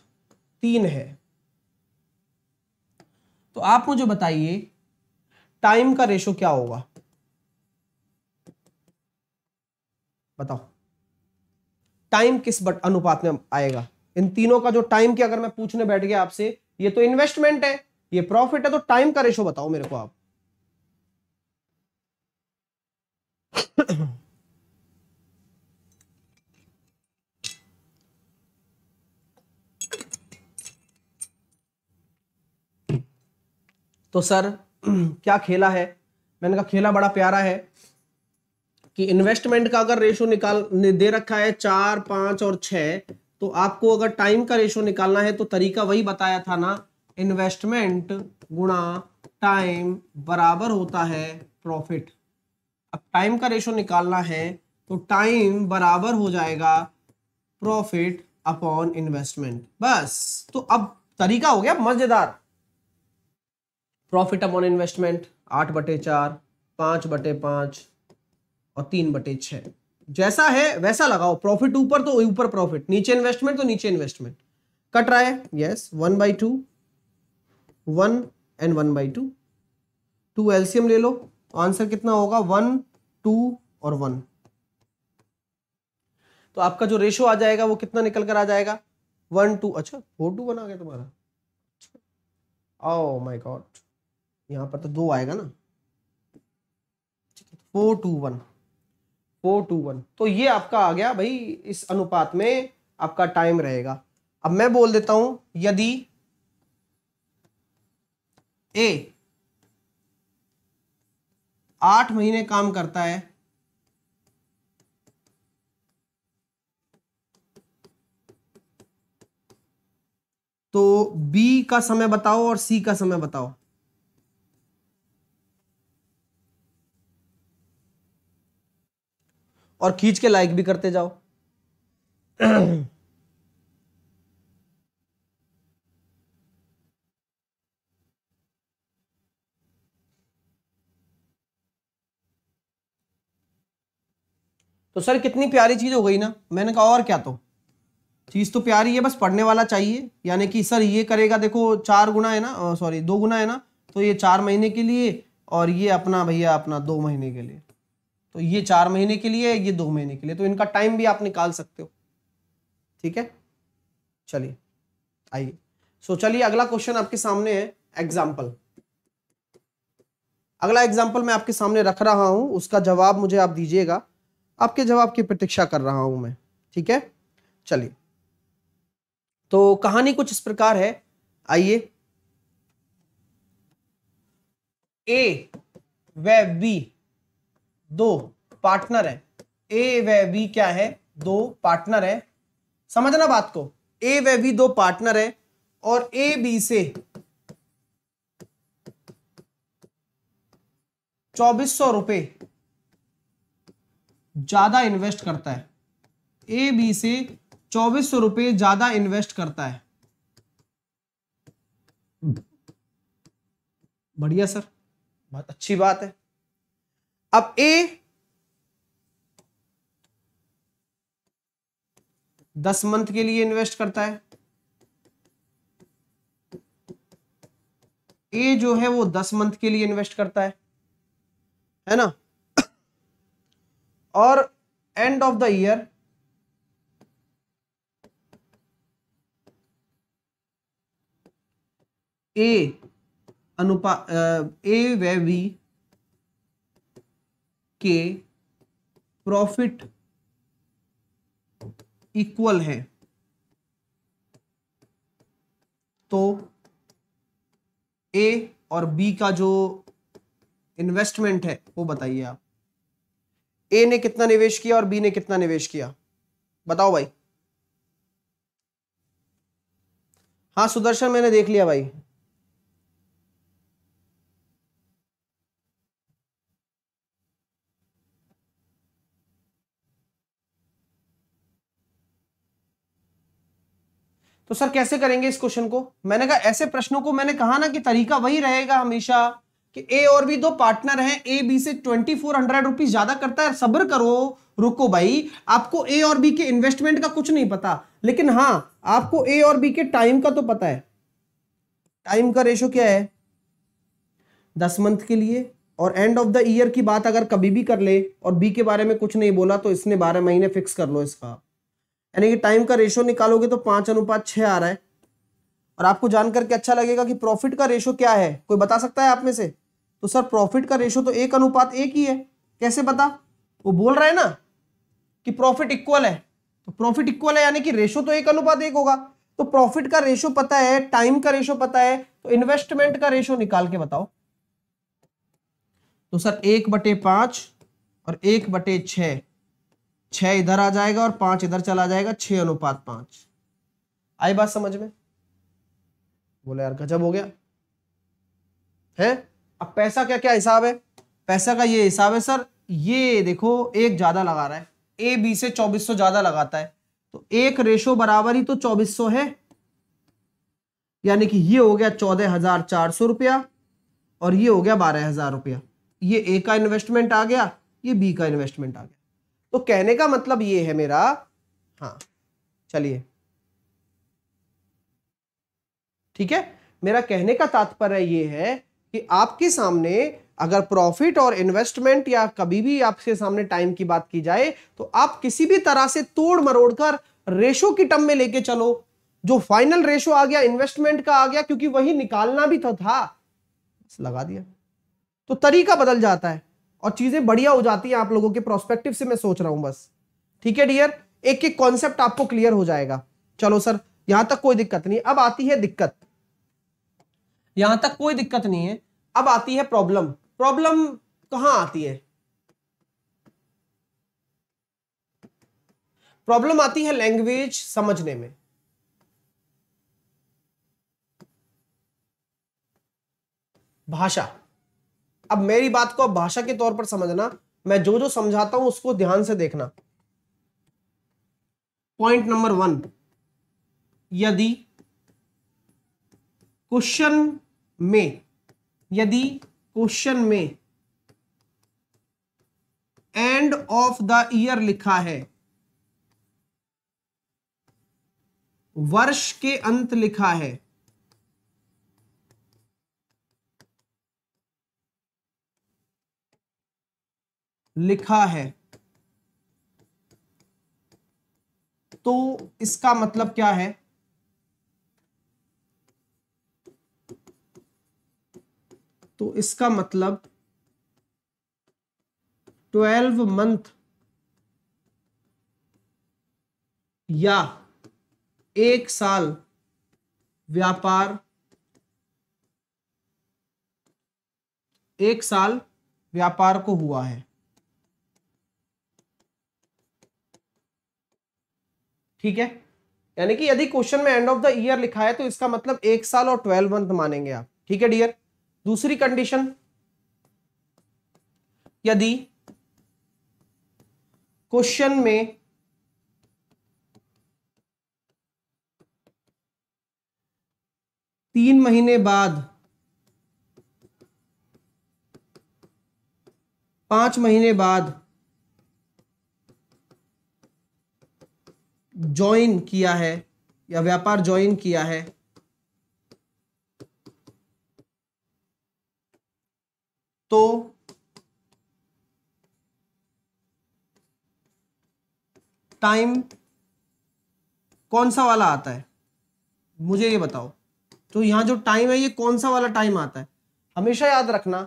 Speaker 1: तीन है तो आप मुझे बताइए टाइम का रेशो क्या होगा बताओ टाइम किस अनुपात में आएगा इन तीनों का जो टाइम की अगर मैं पूछने बैठ गया आपसे ये तो इन्वेस्टमेंट है ये प्रॉफिट है तो टाइम का रेशो बताओ मेरे को आप तो सर क्या खेला है मैंने कहा खेला बड़ा प्यारा है कि इन्वेस्टमेंट का अगर रेशो निकाल दे रखा है चार पांच और छह तो आपको अगर टाइम का रेशो निकालना है तो तरीका वही बताया था ना इन्वेस्टमेंट गुणा टाइम बराबर होता है प्रॉफिट अब टाइम का रेशो निकालना है तो टाइम बराबर हो जाएगा प्रॉफिट अपॉन इन्वेस्टमेंट बस तो अब तरीका हो गया मजेदार प्रॉफिट अपॉन इन्वेस्टमेंट आठ बटे चार पांच बटे पांच और तीन बटे छह जैसा है वैसा लगाओ प्रॉफिट ऊपर तो ऊपर प्रॉफिट नीचे इन्वेस्टमेंट तो नीचे इन्वेस्टमेंट कट रहा है yes one by two one and one by two two एल्सियम ले लो आंसर कितना होगा वन टू और वन तो आपका जो रेशो आ जाएगा वो कितना निकल कर आ जाएगा वन टू अच्छा फोर टू बना गया तुम्हारा ओ माय गॉड यहां पर तो दो आएगा ना four two one four two one तो ये आपका आ गया भाई इस अनुपात में आपका टाइम रहेगा अब मैं बोल देता हूं यदि ए आठ महीने काम करता है तो बी का समय बताओ और सी का समय बताओ और खींच के लाइक भी करते जाओ तो सर कितनी प्यारी चीज हो गई ना मैंने कहा और क्या तो चीज तो प्यारी है बस पढ़ने वाला चाहिए यानी कि सर ये करेगा देखो चार गुना है ना सॉरी दो गुना है ना तो ये चार महीने के लिए और ये अपना भैया अपना दो महीने के लिए तो ये चार महीने के लिए ये दो महीने के लिए तो इनका टाइम भी आप निकाल सकते हो ठीक है चलिए आइए सो चलिए अगला क्वेश्चन आपके सामने है एग्जाम्पल अगला एग्जाम्पल मैं आपके सामने रख रहा हूं उसका जवाब मुझे आप दीजिएगा आपके जवाब की प्रतीक्षा कर रहा हूं मैं ठीक है चलिए तो कहानी कुछ इस प्रकार है आइए ए व बी दो पार्टनर है ए व बी क्या है दो पार्टनर है समझना बात को ए व बी दो पार्टनर है और ए बी से 2400 रुपए ज्यादा इन्वेस्ट करता है ए बी से चौबीस सौ रुपए ज्यादा इन्वेस्ट करता है बढ़िया सर बहुत अच्छी बात है अब ए दस मंथ के लिए इन्वेस्ट करता है ए जो है वो दस मंथ के लिए इन्वेस्ट करता है है ना और end of the year A अनुपात ए वी के प्रॉफिट इक्वल है तो ए और बी का जो इन्वेस्टमेंट है वो बताइए आप ए ने कितना निवेश किया और बी ने कितना निवेश किया बताओ भाई हाँ सुदर्शन मैंने देख लिया भाई तो सर कैसे करेंगे इस क्वेश्चन को मैंने कहा ऐसे प्रश्नों को मैंने कहा ना कि तरीका वही रहेगा हमेशा कि ए और बी दो पार्टनर हैं ए बी से ट्वेंटी फोर हंड्रेड रुपीज ज्यादा करता है सब्र करो रुको भाई आपको ए और बी के इन्वेस्टमेंट का कुछ नहीं पता लेकिन हाँ आपको ए और बी के टाइम का तो पता है टाइम का रेशो क्या है दस मंथ के लिए और एंड ऑफ द ईयर की बात अगर कभी भी कर ले और बी के बारे में कुछ नहीं बोला तो इसने बारह महीने फिक्स कर लो इसका यानी कि टाइम का रेशो निकालोगे तो पांच अनुपात छह आ रहा है और आपको जानकर के अच्छा लगेगा कि प्रॉफिट का रेशो क्या है कोई बता सकता है आप में से तो सर प्रॉफिट का रेशो तो एक अनुपात एक ही है कैसे पता वो बोल रहा है ना कि प्रॉफिट इक्वल है तो प्रॉफिट इक्वल है यानी कि रेशो तो एक अनुपात एक होगा तो प्रॉफिट का रेशो पता है टाइम का रेशो पता है तो इन्वेस्टमेंट का रेशो निकाल के बताओ तो सर एक बटे पांच और एक बटे छह छः इधर आ जाएगा और पाँच इधर चला जाएगा छः अनुपात पाँच आई बात समझ में बोले यार गजब हो गया है अब पैसा क्या क्या हिसाब है पैसा का ये हिसाब है सर ये देखो एक ज़्यादा लगा रहा है ए बी से चौबीस सौ ज़्यादा लगाता है तो एक रेशो बराबर ही तो चौबीस सौ है यानी कि ये हो गया चौदह हजार चार सौ रुपया और ये हो गया बारह हजार रुपया ये ए का इन्वेस्टमेंट आ गया ये बी का इन्वेस्टमेंट आ गया तो कहने का मतलब ये है मेरा हाँ चलिए ठीक है मेरा कहने का तात्पर्य ये है कि आपके सामने अगर प्रॉफिट और इन्वेस्टमेंट या कभी भी आपके सामने टाइम की बात की जाए तो आप किसी भी तरह से तोड़ मरोड़ कर रेशो की टम में लेके चलो जो फाइनल रेशो आ गया इन्वेस्टमेंट का आ गया क्योंकि वही निकालना भी तो था लगा दिया तो तरीका बदल जाता है और चीजें बढ़िया हो जाती हैं आप लोगों के प्रोस्पेक्टिव से मैं सोच रहा हूं बस ठीक है डियर एक एक कॉन्सेप्ट आपको क्लियर हो जाएगा चलो सर यहां तक कोई दिक्कत नहीं अब आती है दिक्कत यहां तक कोई दिक्कत नहीं है अब आती है प्रॉब्लम प्रॉब्लम कहां आती है प्रॉब्लम आती है लैंग्वेज समझने में भाषा अब मेरी बात को भाषा के तौर पर समझना मैं जो जो समझाता हूं उसको ध्यान से देखना पॉइंट नंबर वन यदि क्वेश्चन में यदि क्वेश्चन में एंड ऑफ द ईयर लिखा है वर्ष के अंत लिखा है लिखा है तो इसका मतलब क्या है तो इसका मतलब ट्वेल्व मंथ या एक साल व्यापार एक साल व्यापार को हुआ है ठीक है यानी कि यदि क्वेश्चन में एंड ऑफ द ईयर लिखा है तो इसका मतलब एक साल और ट्वेल्व मंथ मानेंगे आप ठीक है डियर दूसरी कंडीशन यदि क्वेश्चन में तीन महीने बाद पांच महीने बाद ज्वाइन किया है या व्यापार ज्वाइन किया है तो टाइम कौन सा वाला आता है मुझे ये बताओ तो यहां जो टाइम है ये कौन सा वाला टाइम आता है हमेशा याद रखना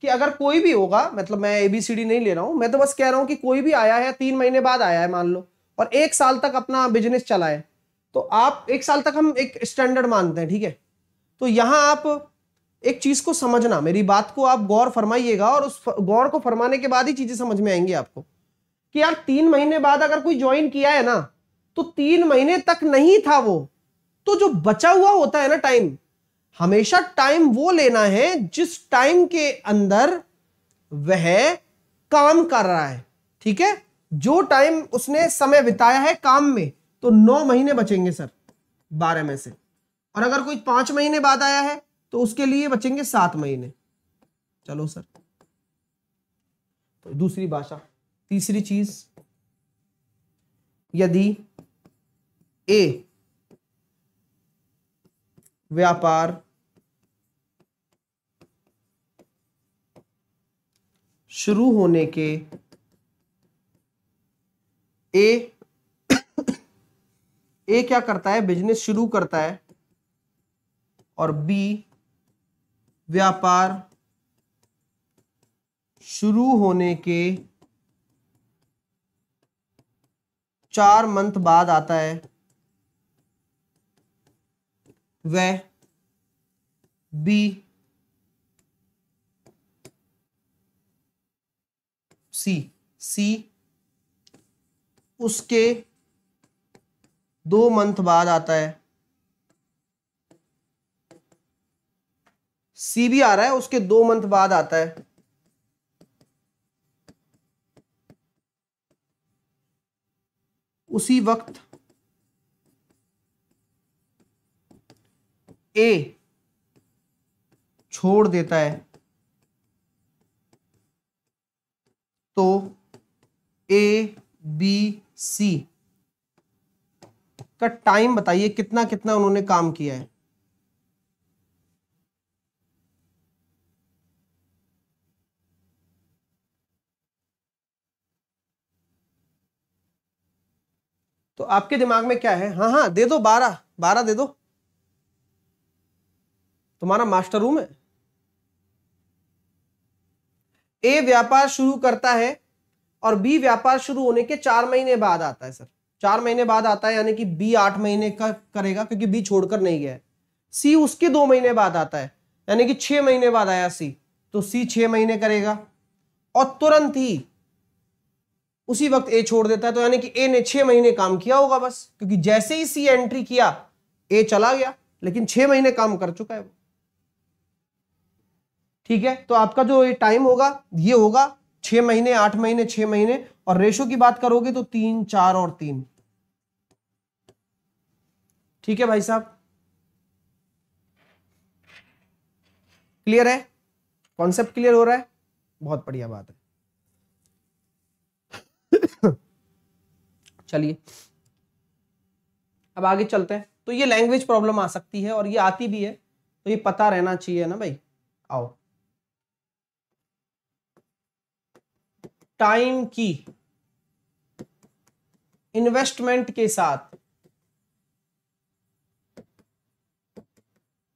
Speaker 1: कि अगर कोई भी होगा मतलब मैं एबीसीडी नहीं ले रहा हूं मैं तो बस कह रहा हूं कि कोई भी आया है तीन महीने बाद आया है मान लो और एक साल तक अपना बिजनेस चलाए तो आप एक साल तक हम एक स्टैंडर्ड मानते हैं ठीक है तो यहां आप एक चीज़ को समझना मेरी बात को आप गौर फरमाइएगा और उस गौर को फरमाने के बाद ही चीज़ें समझ में आएंगी आपको कि यार तीन महीने बाद अगर कोई ज्वाइन किया है ना तो तीन महीने तक नहीं था वो तो जो बचा हुआ होता है ना टाइम हमेशा टाइम वो लेना है जिस टाइम के अंदर वह काम कर रहा है ठीक है जो टाइम उसने समय बिताया है काम में तो नौ महीने बचेंगे सर बारह में से और अगर कोई पांच महीने बाद आया है तो उसके लिए बचेंगे सात महीने चलो सर तो दूसरी भाषा तीसरी चीज यदि ए व्यापार शुरू होने के ए ए क्या करता है बिजनेस शुरू करता है और बी व्यापार शुरू होने के चार मंथ बाद आता है वह बी सी सी उसके दो मंथ बाद आता है सी भी आ रहा है उसके दो मंथ बाद आता है उसी वक्त ए छोड़ देता है तो ए बी सी का टाइम बताइए कितना कितना उन्होंने काम किया है तो आपके दिमाग में क्या है हाँ हाँ दे दो बारह बारह दे दो तुम्हारा मास्टर रूम है ए व्यापार शुरू करता है और बी व्यापार शुरू होने के चार महीने बाद आता है सर चार महीने बाद आता है यानी कि बी आठ महीने का करेगा क्योंकि बी छोड़कर नहीं गया है सी उसके दो महीने बाद आता है यानी कि छह महीने बाद आया सी तो सी छह महीने करेगा और तुरंत ही उसी वक्त ए छोड़ देता है तो यानी कि ए ने छह महीने काम किया होगा बस क्योंकि जैसे ही सी एंट्री किया ए चला गया लेकिन छह महीने काम कर चुका है वो ठीक है तो आपका जो ये टाइम होगा ये होगा छह महीने आठ महीने छह महीने और रेशो की बात करोगे तो तीन चार और तीन ठीक है भाई साहब क्लियर है कॉन्सेप्ट क्लियर हो रहा है बहुत बढ़िया बात है *coughs* चलिए अब आगे चलते हैं तो ये लैंग्वेज प्रॉब्लम आ सकती है और ये आती भी है तो ये पता रहना चाहिए ना भाई आओ टाइम की इन्वेस्टमेंट के साथ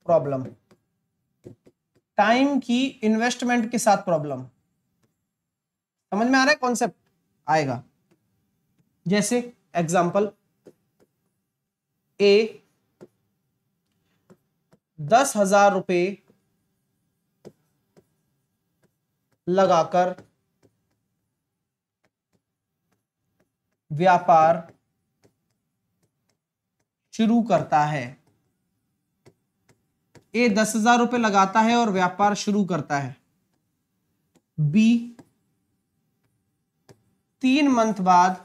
Speaker 1: प्रॉब्लम टाइम की इन्वेस्टमेंट के साथ प्रॉब्लम समझ में आ रहा है कॉन्सेप्ट आएगा जैसे एग्जाम्पल ए दस हजार रुपये लगाकर व्यापार शुरू करता है ए दस हजार रुपये लगाता है और व्यापार शुरू करता है बी तीन मंथ बाद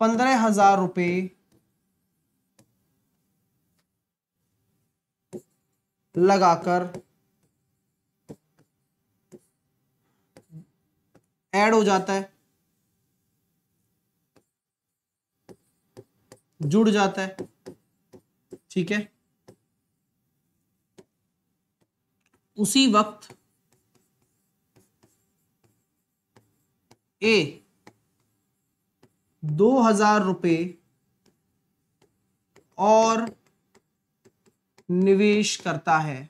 Speaker 1: पंद्रह हजार रुपये लगाकर ऐड हो जाता है जुड़ जाता है ठीक है उसी वक्त ए दो हजार रुपये और निवेश करता है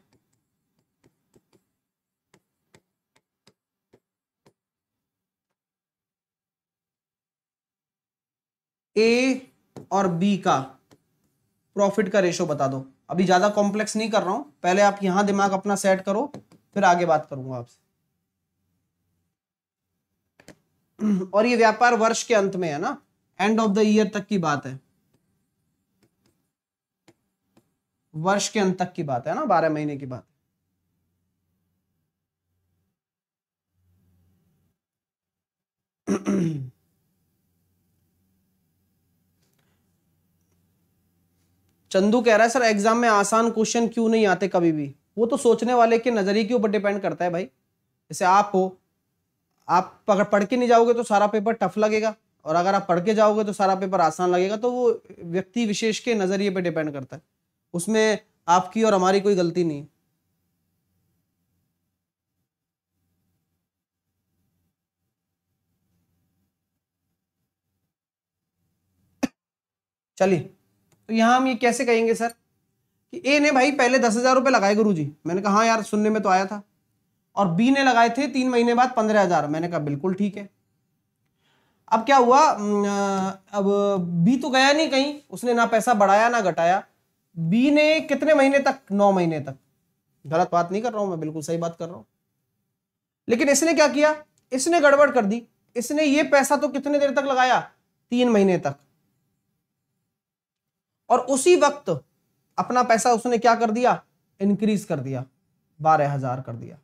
Speaker 1: ए और बी का प्रॉफिट का रेशो बता दो अभी ज्यादा कॉम्प्लेक्स नहीं कर रहा हूं पहले आप यहां दिमाग अपना सेट करो फिर आगे बात करूंगा आपसे और ये व्यापार वर्ष के अंत में है ना एंड ऑफ द ईयर तक की बात है वर्ष के अंत तक की बात है ना बारह महीने की बात है *clears throat* चंदू कह रहा है सर एग्जाम में आसान क्वेश्चन क्यों नहीं आते कभी भी वो तो सोचने वाले के नज़रिए के ऊपर डिपेंड करता है भाई जैसे आप हो आप अगर पढ़ के नहीं जाओगे तो सारा पेपर टफ लगेगा और अगर आप पढ़ के जाओगे तो सारा पेपर आसान लगेगा तो वो व्यक्ति विशेष के नज़रिए पर डिपेंड करता है उसमें आपकी और हमारी कोई गलती नहीं चलिए तो यहाँ हम ये कैसे कहेंगे सर कि ए ने भाई पहले दस हज़ार रुपये लगाए गुरु जी मैंने कहा हाँ यार सुनने में तो आया था और बी ने लगाए थे तीन महीने बाद पंद्रह हज़ार मैंने कहा बिल्कुल ठीक है अब क्या हुआ अब बी तो गया नहीं कहीं उसने ना पैसा बढ़ाया ना घटाया बी ने कितने महीने तक नौ महीने तक गलत बात नहीं कर रहा हूं मैं बिल्कुल सही बात कर रहा हूं लेकिन इसने क्या किया इसने गड़बड़ कर दी इसने ये पैसा तो कितने देर तक लगाया तीन महीने तक और उसी वक्त अपना पैसा उसने क्या कर दिया इंक्रीज कर दिया बारह हजार कर दिया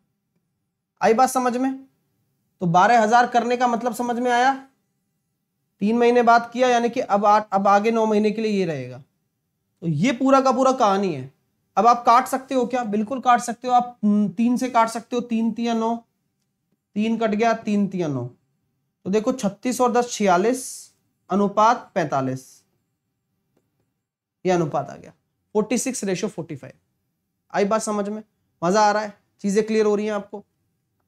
Speaker 1: आई बात समझ में तो बारह हजार करने का मतलब समझ में आया तीन महीने बाद किया यानी कि अब आ, अब आगे नौ महीने के लिए ये रहेगा तो ये पूरा का पूरा कहानी है अब आप काट सकते हो क्या बिल्कुल काट सकते हो आप तीन से काट सकते हो तीन तिया नौ तीन कट गया तीन तिया नौ तो देखो छत्तीस और दस छियालीस अनुपात पैंतालीस ये अनुपात आ गया forty six ratio forty five आई बात समझ में मजा आ रहा है चीजें क्लियर हो रही हैं आपको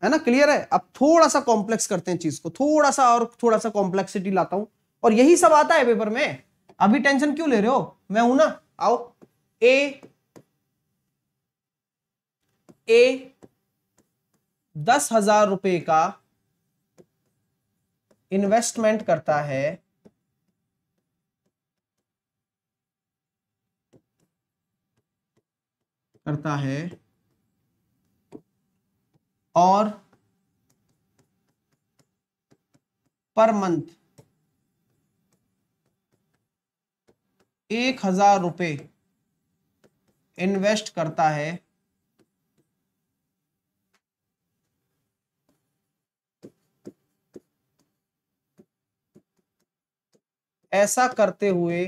Speaker 1: है ना क्लियर है अब थोड़ा सा कॉम्प्लेक्स करते हैं चीज को थोड़ा सा और थोड़ा सा कॉम्प्लेक्सिटी लाता हूं और यही सब आता है पेपर में अभी टेंशन क्यों ले रहे हो मैं हूं ना आओ ए ए दस हजार रुपए का इन्वेस्टमेंट करता है करता है और पर मंथ एक हजार रुपये इन्वेस्ट करता है ऐसा करते हुए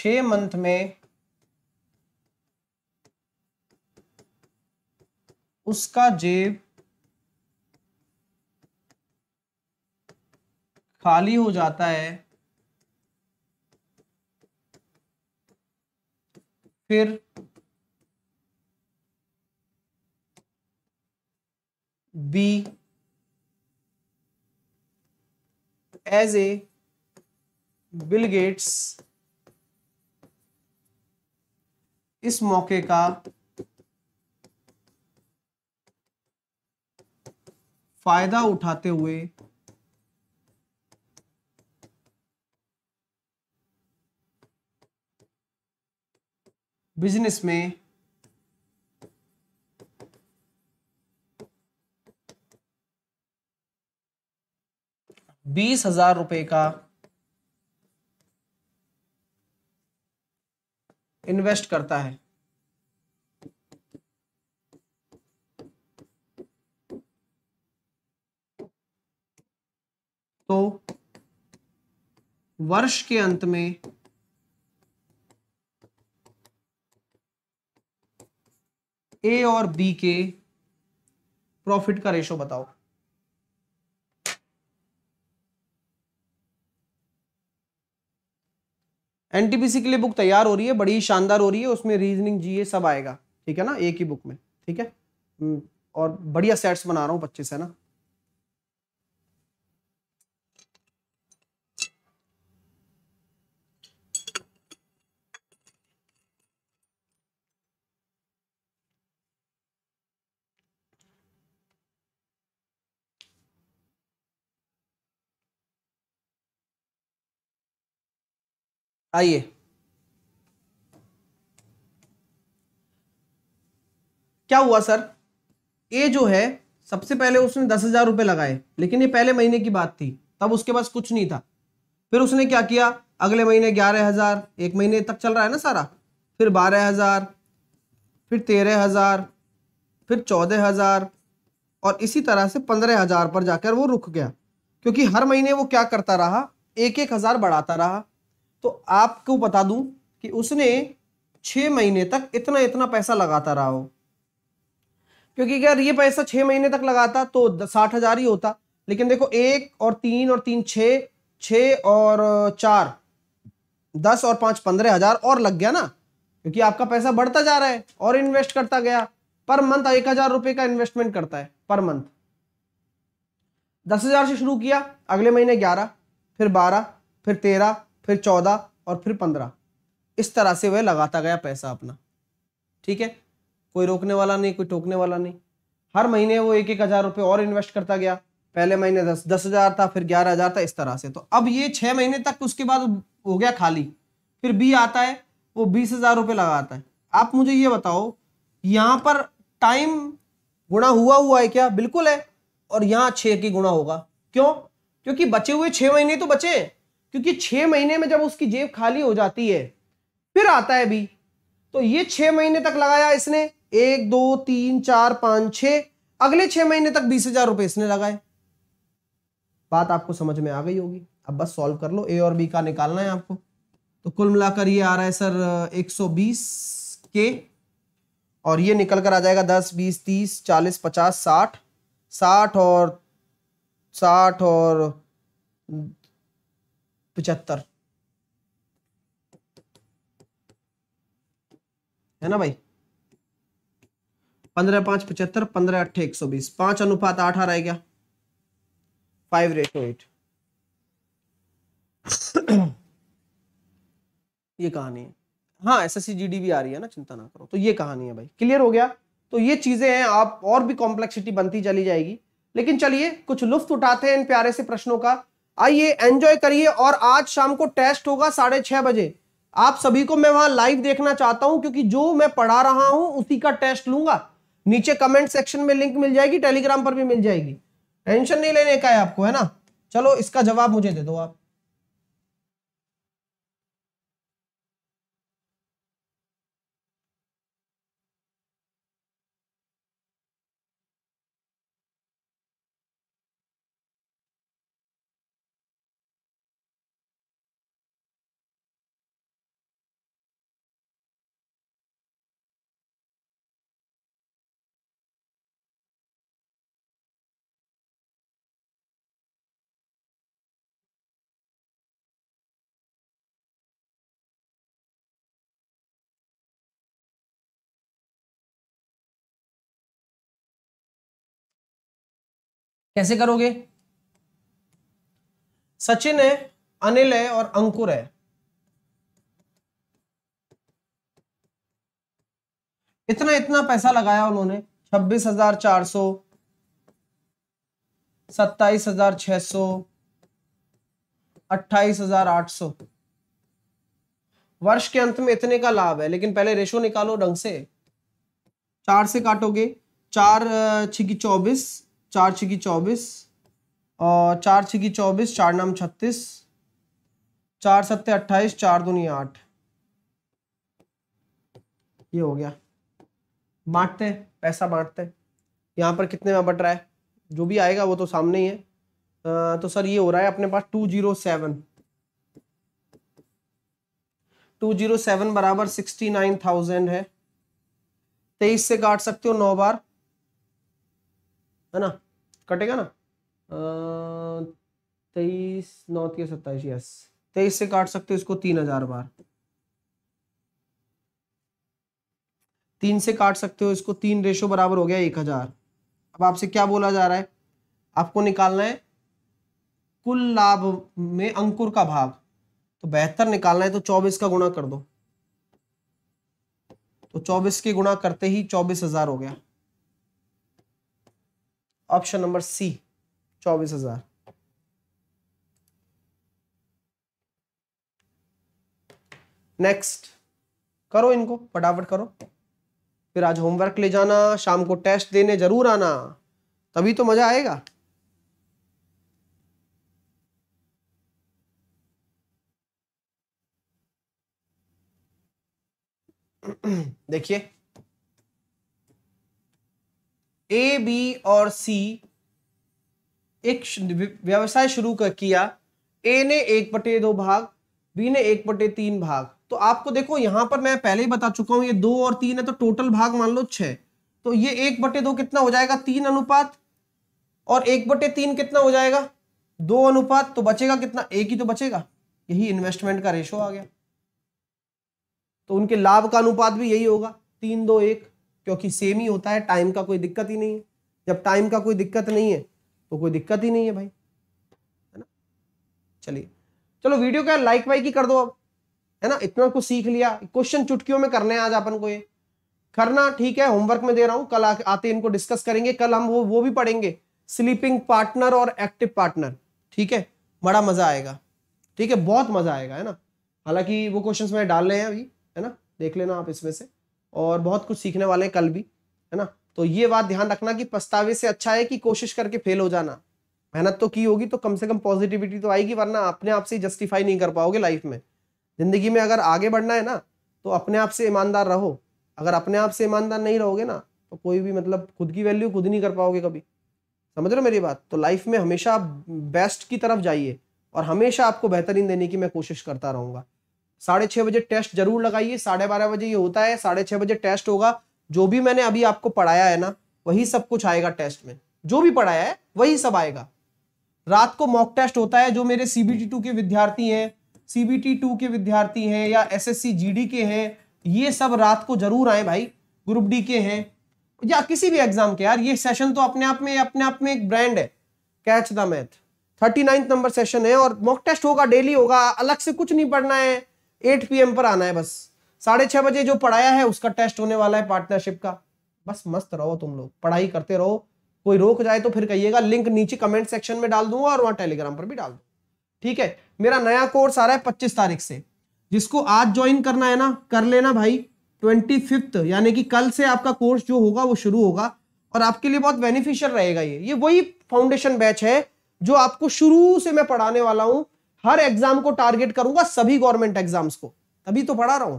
Speaker 1: छ मंथ में उसका जेब खाली हो जाता है फिर be as a Bill Gates इस मौके का फायदा उठाते हुए बिजनेस में बीस हजार रुपए का इन्वेस्ट करता है तो वर्ष के अंत में ए और बी के प्रॉफिट का रेशो बताओ एनटीपीसी के लिए बुक तैयार हो रही है बड़ी शानदार हो रही है उसमें रीजनिंग जी ये सब आएगा ठीक है ना एक ही बुक में ठीक है हम्म, और बढ़िया सेट्स बना रहा हूँ पच्चीस है ना आइए क्या हुआ सर ए जो है सबसे पहले उसने दस हजार रुपये लगाए लेकिन ये पहले महीने की बात थी तब उसके पास कुछ नहीं था फिर उसने क्या किया अगले महीने ग्यारह हजार एक महीने तक चल रहा है ना सारा फिर बारह हजार फिर तेरह हजार फिर चौदह हजार और इसी तरह से पंद्रह हजार पर जाकर वो रुक गया क्योंकि हर महीने वो क्या करता रहा एक एक हजार बढ़ाता रहा तो आपको बता दूं कि उसने छह महीने तक इतना इतना पैसा लगाता रहा हो क्योंकि अगर ये पैसा छह महीने तक लगाता तो साठ हज़ार ही होता लेकिन देखो एक और तीन और तीन छ छ और चार दस और पांच पंद्रह हज़ार और लग गया ना क्योंकि आपका पैसा बढ़ता जा रहा है और इन्वेस्ट करता गया पर मंथ एक हज़ार रुपए का इन्वेस्टमेंट करता है पर मंथ दस हज़ार से शुरू किया अगले महीने ग्यारह फिर बारह फिर तेरह फिर चौदह और फिर पंद्रह इस तरह से वह लगाता गया पैसा अपना ठीक है कोई रोकने वाला नहीं कोई टोकने वाला नहीं हर महीने वो एक एक हज़ार रुपये और इन्वेस्ट करता गया पहले महीने दस दस हज़ार था फिर ग्यारह हज़ार था इस तरह से तो अब ये छह महीने तक उसके बाद हो गया खाली फिर बी आता है वो बीस हज़ार रुपये लगाता है आप मुझे ये बताओ यहाँ पर टाइम गुणा हुआ हुआ है क्या बिल्कुल है और यहाँ छः की गुणा होगा क्यों क्योंकि बचे हुए छः महीने तो बचे क्योंकि छह महीने में जब उसकी जेब खाली हो जाती है फिर आता है बी तो ये छह महीने तक लगाया इसने एक दो तीन चार पाँच छ अगले छह महीने तक बीस हज़ार रुपए इसने लगाए बात आपको समझ में आ गई होगी अब बस सॉल्व कर लो ए और बी का निकालना है आपको तो कुल मिलाकर ये आ रहा है सर बीस के और ये निकल कर आ जाएगा दस बीस तीस चालीस पचास साठ साठ और साठ और पचहत्तर है ना भाई पंद्रह पांच पचहत्तर पंद्रह अट्ठे एक सौ बीस पांच अनुपात आठ आ रहा है क्या फाइव रेटो एट ये कहानी है हाँ S S C G D भी आ रही है ना चिंता ना करो तो ये कहानी है भाई क्लियर हो गया तो ये चीजें हैं आप और भी कॉम्प्लेक्सिटी बनती चली जाएगी लेकिन चलिए कुछ लुफ्त उठाते हैं इन प्यारे से प्रश्नों का आइए एंजॉय करिए और आज शाम को टेस्ट होगा साढ़े छह बजे आप सभी को मैं वहां लाइव देखना चाहता हूं क्योंकि जो मैं पढ़ा रहा हूं उसी का टेस्ट लूंगा नीचे कमेंट सेक्शन में लिंक मिल जाएगी टेलीग्राम पर भी मिल जाएगी टेंशन नहीं लेने का है आपको है ना चलो इसका जवाब मुझे दे दो आप कैसे करोगे सचिन है अनिल है और अंकुर है इतना इतना पैसा लगाया उन्होंने छब्बीस हजार चार सौ सत्ताईस हजार छह सौ अट्ठाईस हजार आठ सौ वर्ष के अंत में इतने का लाभ है लेकिन पहले रेशो निकालो ढंग से चार से काटोगे चार छिकी चौबीस चार छिकी चौबीस चार छिकी चौबीस चार नाम छत्तीस चार सत्य अट्ठाईस चार दुनी आठ ये हो गया बांटते हैं पैसा बांटते हैं यहाँ पर कितने में बट रहा है जो भी आएगा वो तो सामने ही है आ, तो सर ये हो रहा है अपने पास two zero seven two zero seven बराबर सिक्सटी नाइन थाउजेंड है तेईस से काट सकते हो नौ बार है ना कटेगा ना तेईस नौ तीस सत्ताईस यस तेईस से काट सकते हो इसको तीन हजार बार तीन से काट सकते हो इसको तीन रेशो बराबर हो गया एक हजार अब आपसे क्या बोला जा रहा है आपको निकालना है कुल लाभ में अंकुर का भाग तो बेहतर निकालना है तो चौबीस का गुणा कर दो तो चौबीस के गुणा करते ही चौबीस हजार हो गया ऑप्शन नंबर सी चौबीस हजार नेक्स्ट करो इनको फटाफट करो फिर आज होमवर्क ले जाना शाम को टेस्ट देने जरूर आना तभी तो मजा आएगा *clears throat* देखिए ए बी और सी एक व्यवसाय शुरू कर किया ए ने एक बटे दो भाग बी ने एक बटे तीन भाग तो आपको देखो यहां पर मैं पहले ही बता चुका हूं ये दो और तीन है तो टोटल भाग मान लो छह तो ये एक बटे दो कितना हो जाएगा तीन अनुपात और एक बटे तीन कितना हो जाएगा दो अनुपात तो बचेगा कितना एक ही तो बचेगा यही इन्वेस्टमेंट का रेशो आ गया तो उनके लाभ का अनुपात भी यही होगा तीन दो एक क्योंकि सेम ही होता है टाइम का कोई दिक्कत ही नहीं है जब टाइम का कोई दिक्कत नहीं है तो कोई दिक्कत ही नहीं है भाई है ना चलिए चलो वीडियो का लाइक वाइक ही कर दो अब है ना इतना कुछ सीख लिया क्वेश्चन चुटकियों में करने हैं आज अपन को ये करना ठीक है होमवर्क में दे रहा हूं कल आ, आते इनको डिस्कस करेंगे कल हम वो वो भी पढ़ेंगे स्लीपिंग पार्टनर और एक्टिव पार्टनर ठीक है बड़ा मजा आएगा ठीक है बहुत मजा आएगा है ना हालांकि वो क्वेश्चंस मैंने डाल रहे हैं अभी है ना देख लेना आप इसमें से और बहुत कुछ सीखने वाले हैं कल भी है ना तो ये बात ध्यान रखना कि पछतावे से अच्छा है कि कोशिश करके फेल हो जाना मेहनत तो की होगी तो कम से कम पॉजिटिविटी तो आएगी वरना अपने आप से जस्टिफाई नहीं कर पाओगे लाइफ में ज़िंदगी में अगर आगे बढ़ना है ना तो अपने आप से ईमानदार रहो अगर अपने आप से ईमानदार नहीं रहोगे ना तो कोई भी मतलब खुद की वैल्यू खुद नहीं कर पाओगे कभी समझ रहे हो मेरी बात तो लाइफ में हमेशा आप बेस्ट की तरफ जाइए और हमेशा आपको बेहतरीन देने की मैं कोशिश करता रहूँगा साढ़े छह बजे टेस्ट जरूर लगाइए साढ़े बारह बजे ये होता है साढ़े छह बजे टेस्ट होगा जो भी मैंने अभी आपको पढ़ाया है ना वही सब कुछ आएगा टेस्ट में जो भी पढ़ाया है वही सब आएगा रात को मॉक टेस्ट होता है जो मेरे सीबीटी टू के विद्यार्थी हैं सीबीटी टू के विद्यार्थी हैं या जी डी के हैं ये सब रात को जरूर आए भाई ग्रुप डी के हैं या किसी भी एग्जाम के यार ये सेशन तो अपने आप में अपने आप में एक ब्रांड है catch the math thirty ninth number session है और मॉक टेस्ट होगा डेली होगा अलग से कुछ नहीं पढ़ना है एट पी पर आना है बस साढ़े छह बजे जो पढ़ाया है उसका टेस्ट होने वाला है पार्टनरशिप का बस मस्त रहो तुम लोग पढ़ाई करते रहो कोई रोक जाए तो फिर कहिएगा लिंक नीचे कमेंट सेक्शन में डाल दूंगा और वहां टेलीग्राम पर भी डाल दूंगा ठीक है मेरा नया कोर्स आ रहा है पच्चीस तारीख से जिसको आज ज्वाइन करना है ना कर लेना भाई ट्वेंटी फिफ्थ यानी कि कल से आपका कोर्स जो होगा वो शुरू होगा और आपके लिए बहुत बेनिफिशियल रहेगा ये ये वही फाउंडेशन बैच है जो आपको शुरू से मैं पढ़ाने वाला हूँ हर एग्जाम को टारगेट करूंगा सभी गवर्नमेंट एग्जाम्स को तभी तो पढ़ा रहा हूं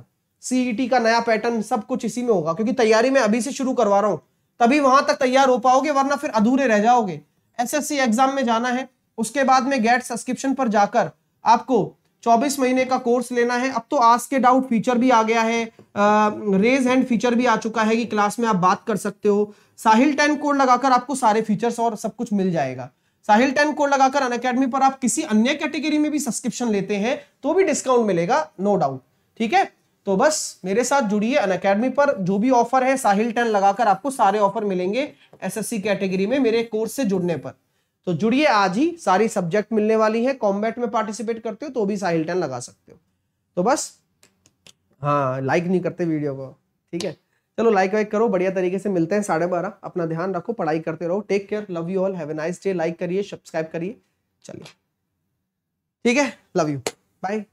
Speaker 1: सीईटी e का नया पैटर्न सब कुछ इसी में होगा क्योंकि तैयारी में अभी से शुरू करवा रहा हूं तभी वहां तक तैयार हो पाओगे वरना फिर अधूरे रह जाओगे एसएससी एग्जाम में जाना है उसके बाद में गेट सब्सक्रिप्शन पर जाकर आपको 24 महीने का कोर्स लेना है अब तो आज के डाउट फीचर भी आ गया है रेज हैंड फीचर भी आ चुका है कि क्लास में आप बात कर सकते हो साहिल टेन कोड लगाकर आपको सारे फीचर्स और सब कुछ मिल जाएगा साहिल टेन कोड लगाकर अन अकेडमी पर आप किसी अन्य कैटेगरी में भी सब्सक्रिप्शन लेते हैं तो भी डिस्काउंट मिलेगा नो डाउट ठीक है तो बस मेरे साथ जुड़िए अन अकेडमी पर जो भी ऑफर है साहिल टेन लगाकर आपको सारे ऑफर मिलेंगे एसएससी कैटेगरी में मेरे कोर्स से जुड़ने पर तो जुड़िए आज ही सारी सब्जेक्ट मिलने वाली है कॉम्बैट में पार्टिसिपेट करते हो तो भी साहिल टेन लगा सकते हो तो बस हाँ लाइक नहीं करते वीडियो को ठीक है चलो लाइक वाइक करो बढ़िया तरीके से मिलते हैं साढ़े बारह अपना ध्यान रखो पढ़ाई करते रहो take care love you all have a nice day like करिए सब्सक्राइब करिए चलिए ठीक है लव यू बाय